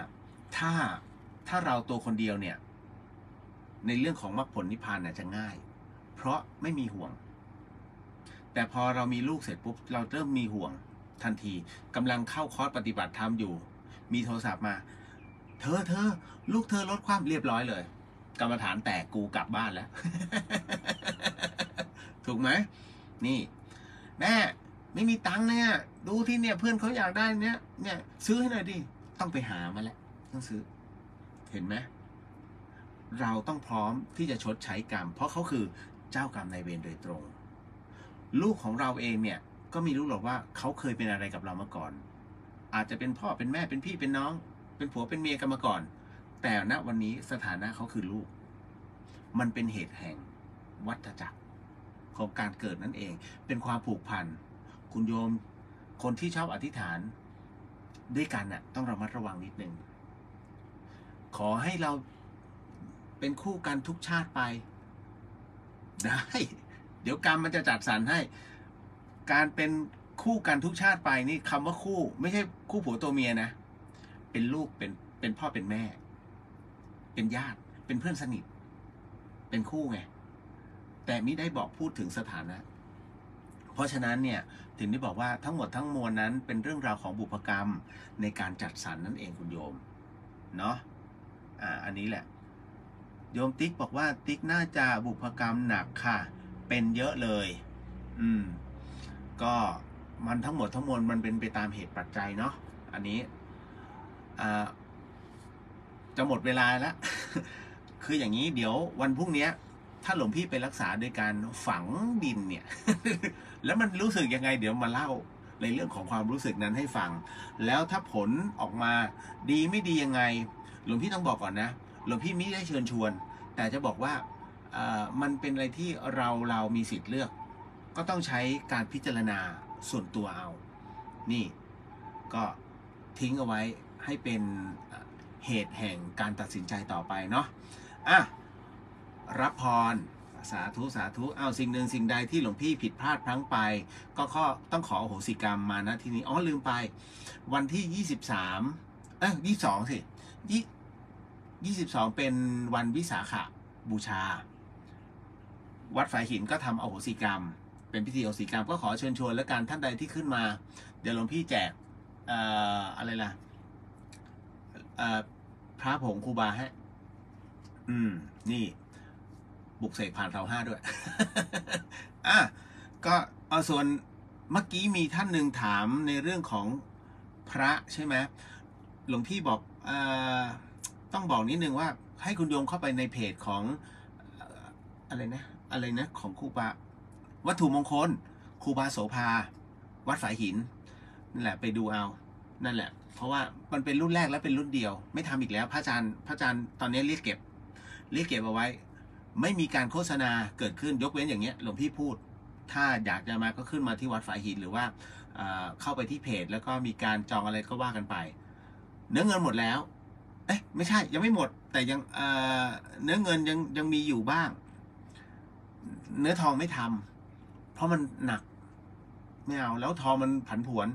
ถ้าถ้าเราตัวคนเดียวเนี่ยในเรื่องของมรรคผลนิพพานน่ะจะง่าย เพราะไม่มีห่วง แต่พอเรามีลูกเสร็จปุ๊บ เราเริ่มมีห่วงทันทีกำลังเข้าคอร์สปฏิบัติธรรมอยู่ มีโทรศัพท์มา เธอเธอลูกเธอลดความเรียบร้อยเลย กรรมฐานแตกกูกลับบ้านแล้ว ถูกไหมนี่แม่ไม่มีตังค์เนี่ย ดูที่เนี่ยเพื่อนเขาอยากได้เนี่ย เนี่ย ซื้อให้หน่อยดิต้องไปหามาแล้วต้องซื้อ เห็นไหมเราต้องพร้อมที่จะชดใช้กรรม เพราะเขาคือเจ้ากรรมนายเวรโดยตรง ลูกของเราเองเนี่ยก็มีรู้หรอกว่าเขาเคยเป็นอะไรกับเรามาก่อน อาจจะเป็นพ่อ เป็นแม่เป็นพี่เป็นน้อง เป็นผัวเป็นเมียกันมาก่อน แต่ณวันนี้สถานะเขาคือลูก มันเป็นเหตุแห่ง วัฏจักรของการเกิดนั่นเอง เป็นความผูกพัน คุณโยม คนที่ชอบอธิษฐาน ด้วยกันน่ะต้องระมัดระวังนิดนึง ขอให้เราเป็นคู่กันทุกชาติไปได้ เดี๋ยวกรรมมันจะจัดสรรให้ การเป็นคู่กันทุกชาติไปนี่คำว่าคู่ ไม่ใช่คู่ผัวตัวเมียนะเป็นลูกเป็นเป็นพ่อเป็นแม่ เป็นญาติ เป็นเพื่อนสนิท เป็นคู่ไงแต่ไม่ได้บอกพูดถึงสถานะ เพราะฉะนั้นเนี่ย ถึงได้บอกว่าทั้งหมดทั้งมวลนั้น เป็นเรื่องราวของบุพกรรมในการจัดสรรนนั่นเองคุณโยมเนาะอ่าอันนี้แหละโยมติ๊กบอกว่าติ๊กน่าจะบุพกรรมหนักค่ะ เป็นเยอะเลย อืม ก็มันทั้งหมดทั้งมวลมันเป็นไปตามเหตุปัจจัยเนาะอันนี้อ่าจะหมดเวลาแล้ว คืออย่างนี้เดี๋ยว วันพรุ่งนี้ถ้าหลวงพี่ไปรักษาโดยการฝังดินเนี่ย แล้วมันรู้สึกยังไง เดี๋ยวมาเล่า ในเรื่องของความรู้สึกนั้นให้ฟัง แล้วถ้าผลออกมา ดีไม่ดียังไง หลวงพี่ต้องบอกก่อนนะหลวงพี่มิได้เชิญชวน แต่จะบอกว่ามันเป็นอะไรที่เราเรามีสิทธิ์เลือก ก็ต้องใช้การพิจารณาส่วนตัวเอา นี่ ก็ทิ้งเอาไว้ให้เป็นเหตุแห่งการตัดสินใจต่อไปเนาะอ่ะรับพร สาธุ สาธุ เอาสิ่งหนึ่งสิ่งใดที่หลวงพี่ผิดพลาดพลั้งไป ก็ข้อต้องขอโหสิกรรมมานะทีนี้อ๋อลืมไป วันที่23เอ้ย22สิ22 เป็นวันวิสาขบูชา วัดฝ่ายหินก็ทำอโหสิกรรม เป็นพิธีอโหสิกรรมก็ขอเชิญชวนและการท่านใดที่ขึ้นมา เดี๋ยวหลวงพี่แจกออะไรล่ะพระผงครูบาฮะอืม นี่ บุกเสกผ่านเราห้าด้วยอ่ะก็เอาส่วน เมื่อกี้มีท่านหนึ่งถามในเรื่องของพระใช่ไหม หลวงพี่บอกอ่ต้องบอกนิดนึงว่าให้คุณโยมเข้าไปในเพจของอะไรนะอะไรนะของครูบาวัตถุมงคล ครูบาโสภาวัดฝายหิน นั่นแหละไปดูเอา นั่นแหละ เพราะว่ามันเป็นรุ่นแรกและเป็นรุ่นเดียว ไม่ทำอีกแล้วพระอาจารย์พระอาจารย์ตอนนี้เรียกเก็บ เรียกเก็บเอาไว้ ไม่มีการโฆษณาเกิดขึ้นยกเว้นอย่างเงี้ยหลวงพี่พูด ถ้าอยากจะมาก็ขึ้นมาที่วัดฝายหินหรือว่าเข้าไปที่เพจแล้วก็มีการจองอะไรก็ว่ากันไปเนื้อเงินหมดแล้วเอ๊ะไม่ใช่ ยังไม่หมด แต่ยังเนื้อเงินยังยังมีอยู่บ้าง เนื้อทองไม่ทำ เพราะมันหนักไม่เอาแล้วทองมันผันผวน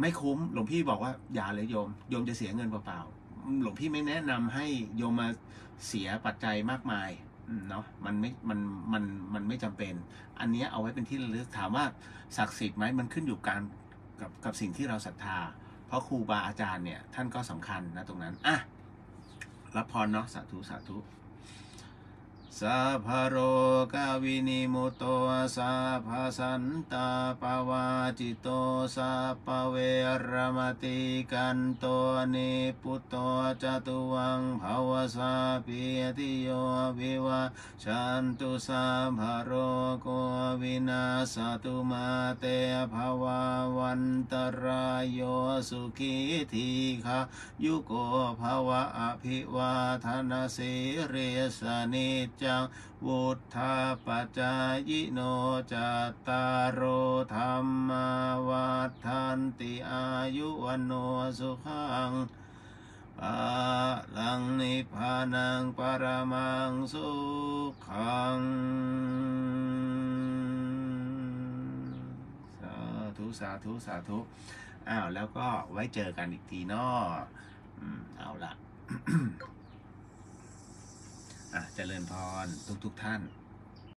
ไม่คุ้ม หลวงพี่บอกว่าอย่าเลยโยมโยมจะเสียเงินเปล่าๆหลวงพี่ไม่แนะนำให้โยมมาเสียปัจจัยมากมาย เนาะมันไม่มันมันมันไม่จำเป็น อันนี้เอาไว้เป็นที่ระลึกถามว่าศักดิ์สิทธิ์ไหมมันขึ้นอยู่การกับกับสิ่งที่เราศรัทธาเพราะครูบาอาจารย์เนี่ย ท่านก็สำคัญนะตรงนั้น อ่ะรับพรเนาะสาธุ สาธุสัพโรกวินิมุตโตสัพสันตาปวาจิตโตสัพเวรมติกันโตนิพุตโตจตุวังภาวสาพิติโยวิวาชันตุสัพโรโกวินาสตุมาเตภวาวันตรายโยสุขีทีฆายุโกภวะอภิวาทนาสิเรสนิจจังวุฒาปัจายโนจัตตารโอธรรมาวัฏฐานติอายุวันโนสุขังอะลังนิพพานังปรมังสุขัง สาธุ สาธุ สาธุอ้าวแล้วก็ไว้เจอกันอีกทีเนาะเอาละอ่ะเจริญพร ทุกทุกท่าน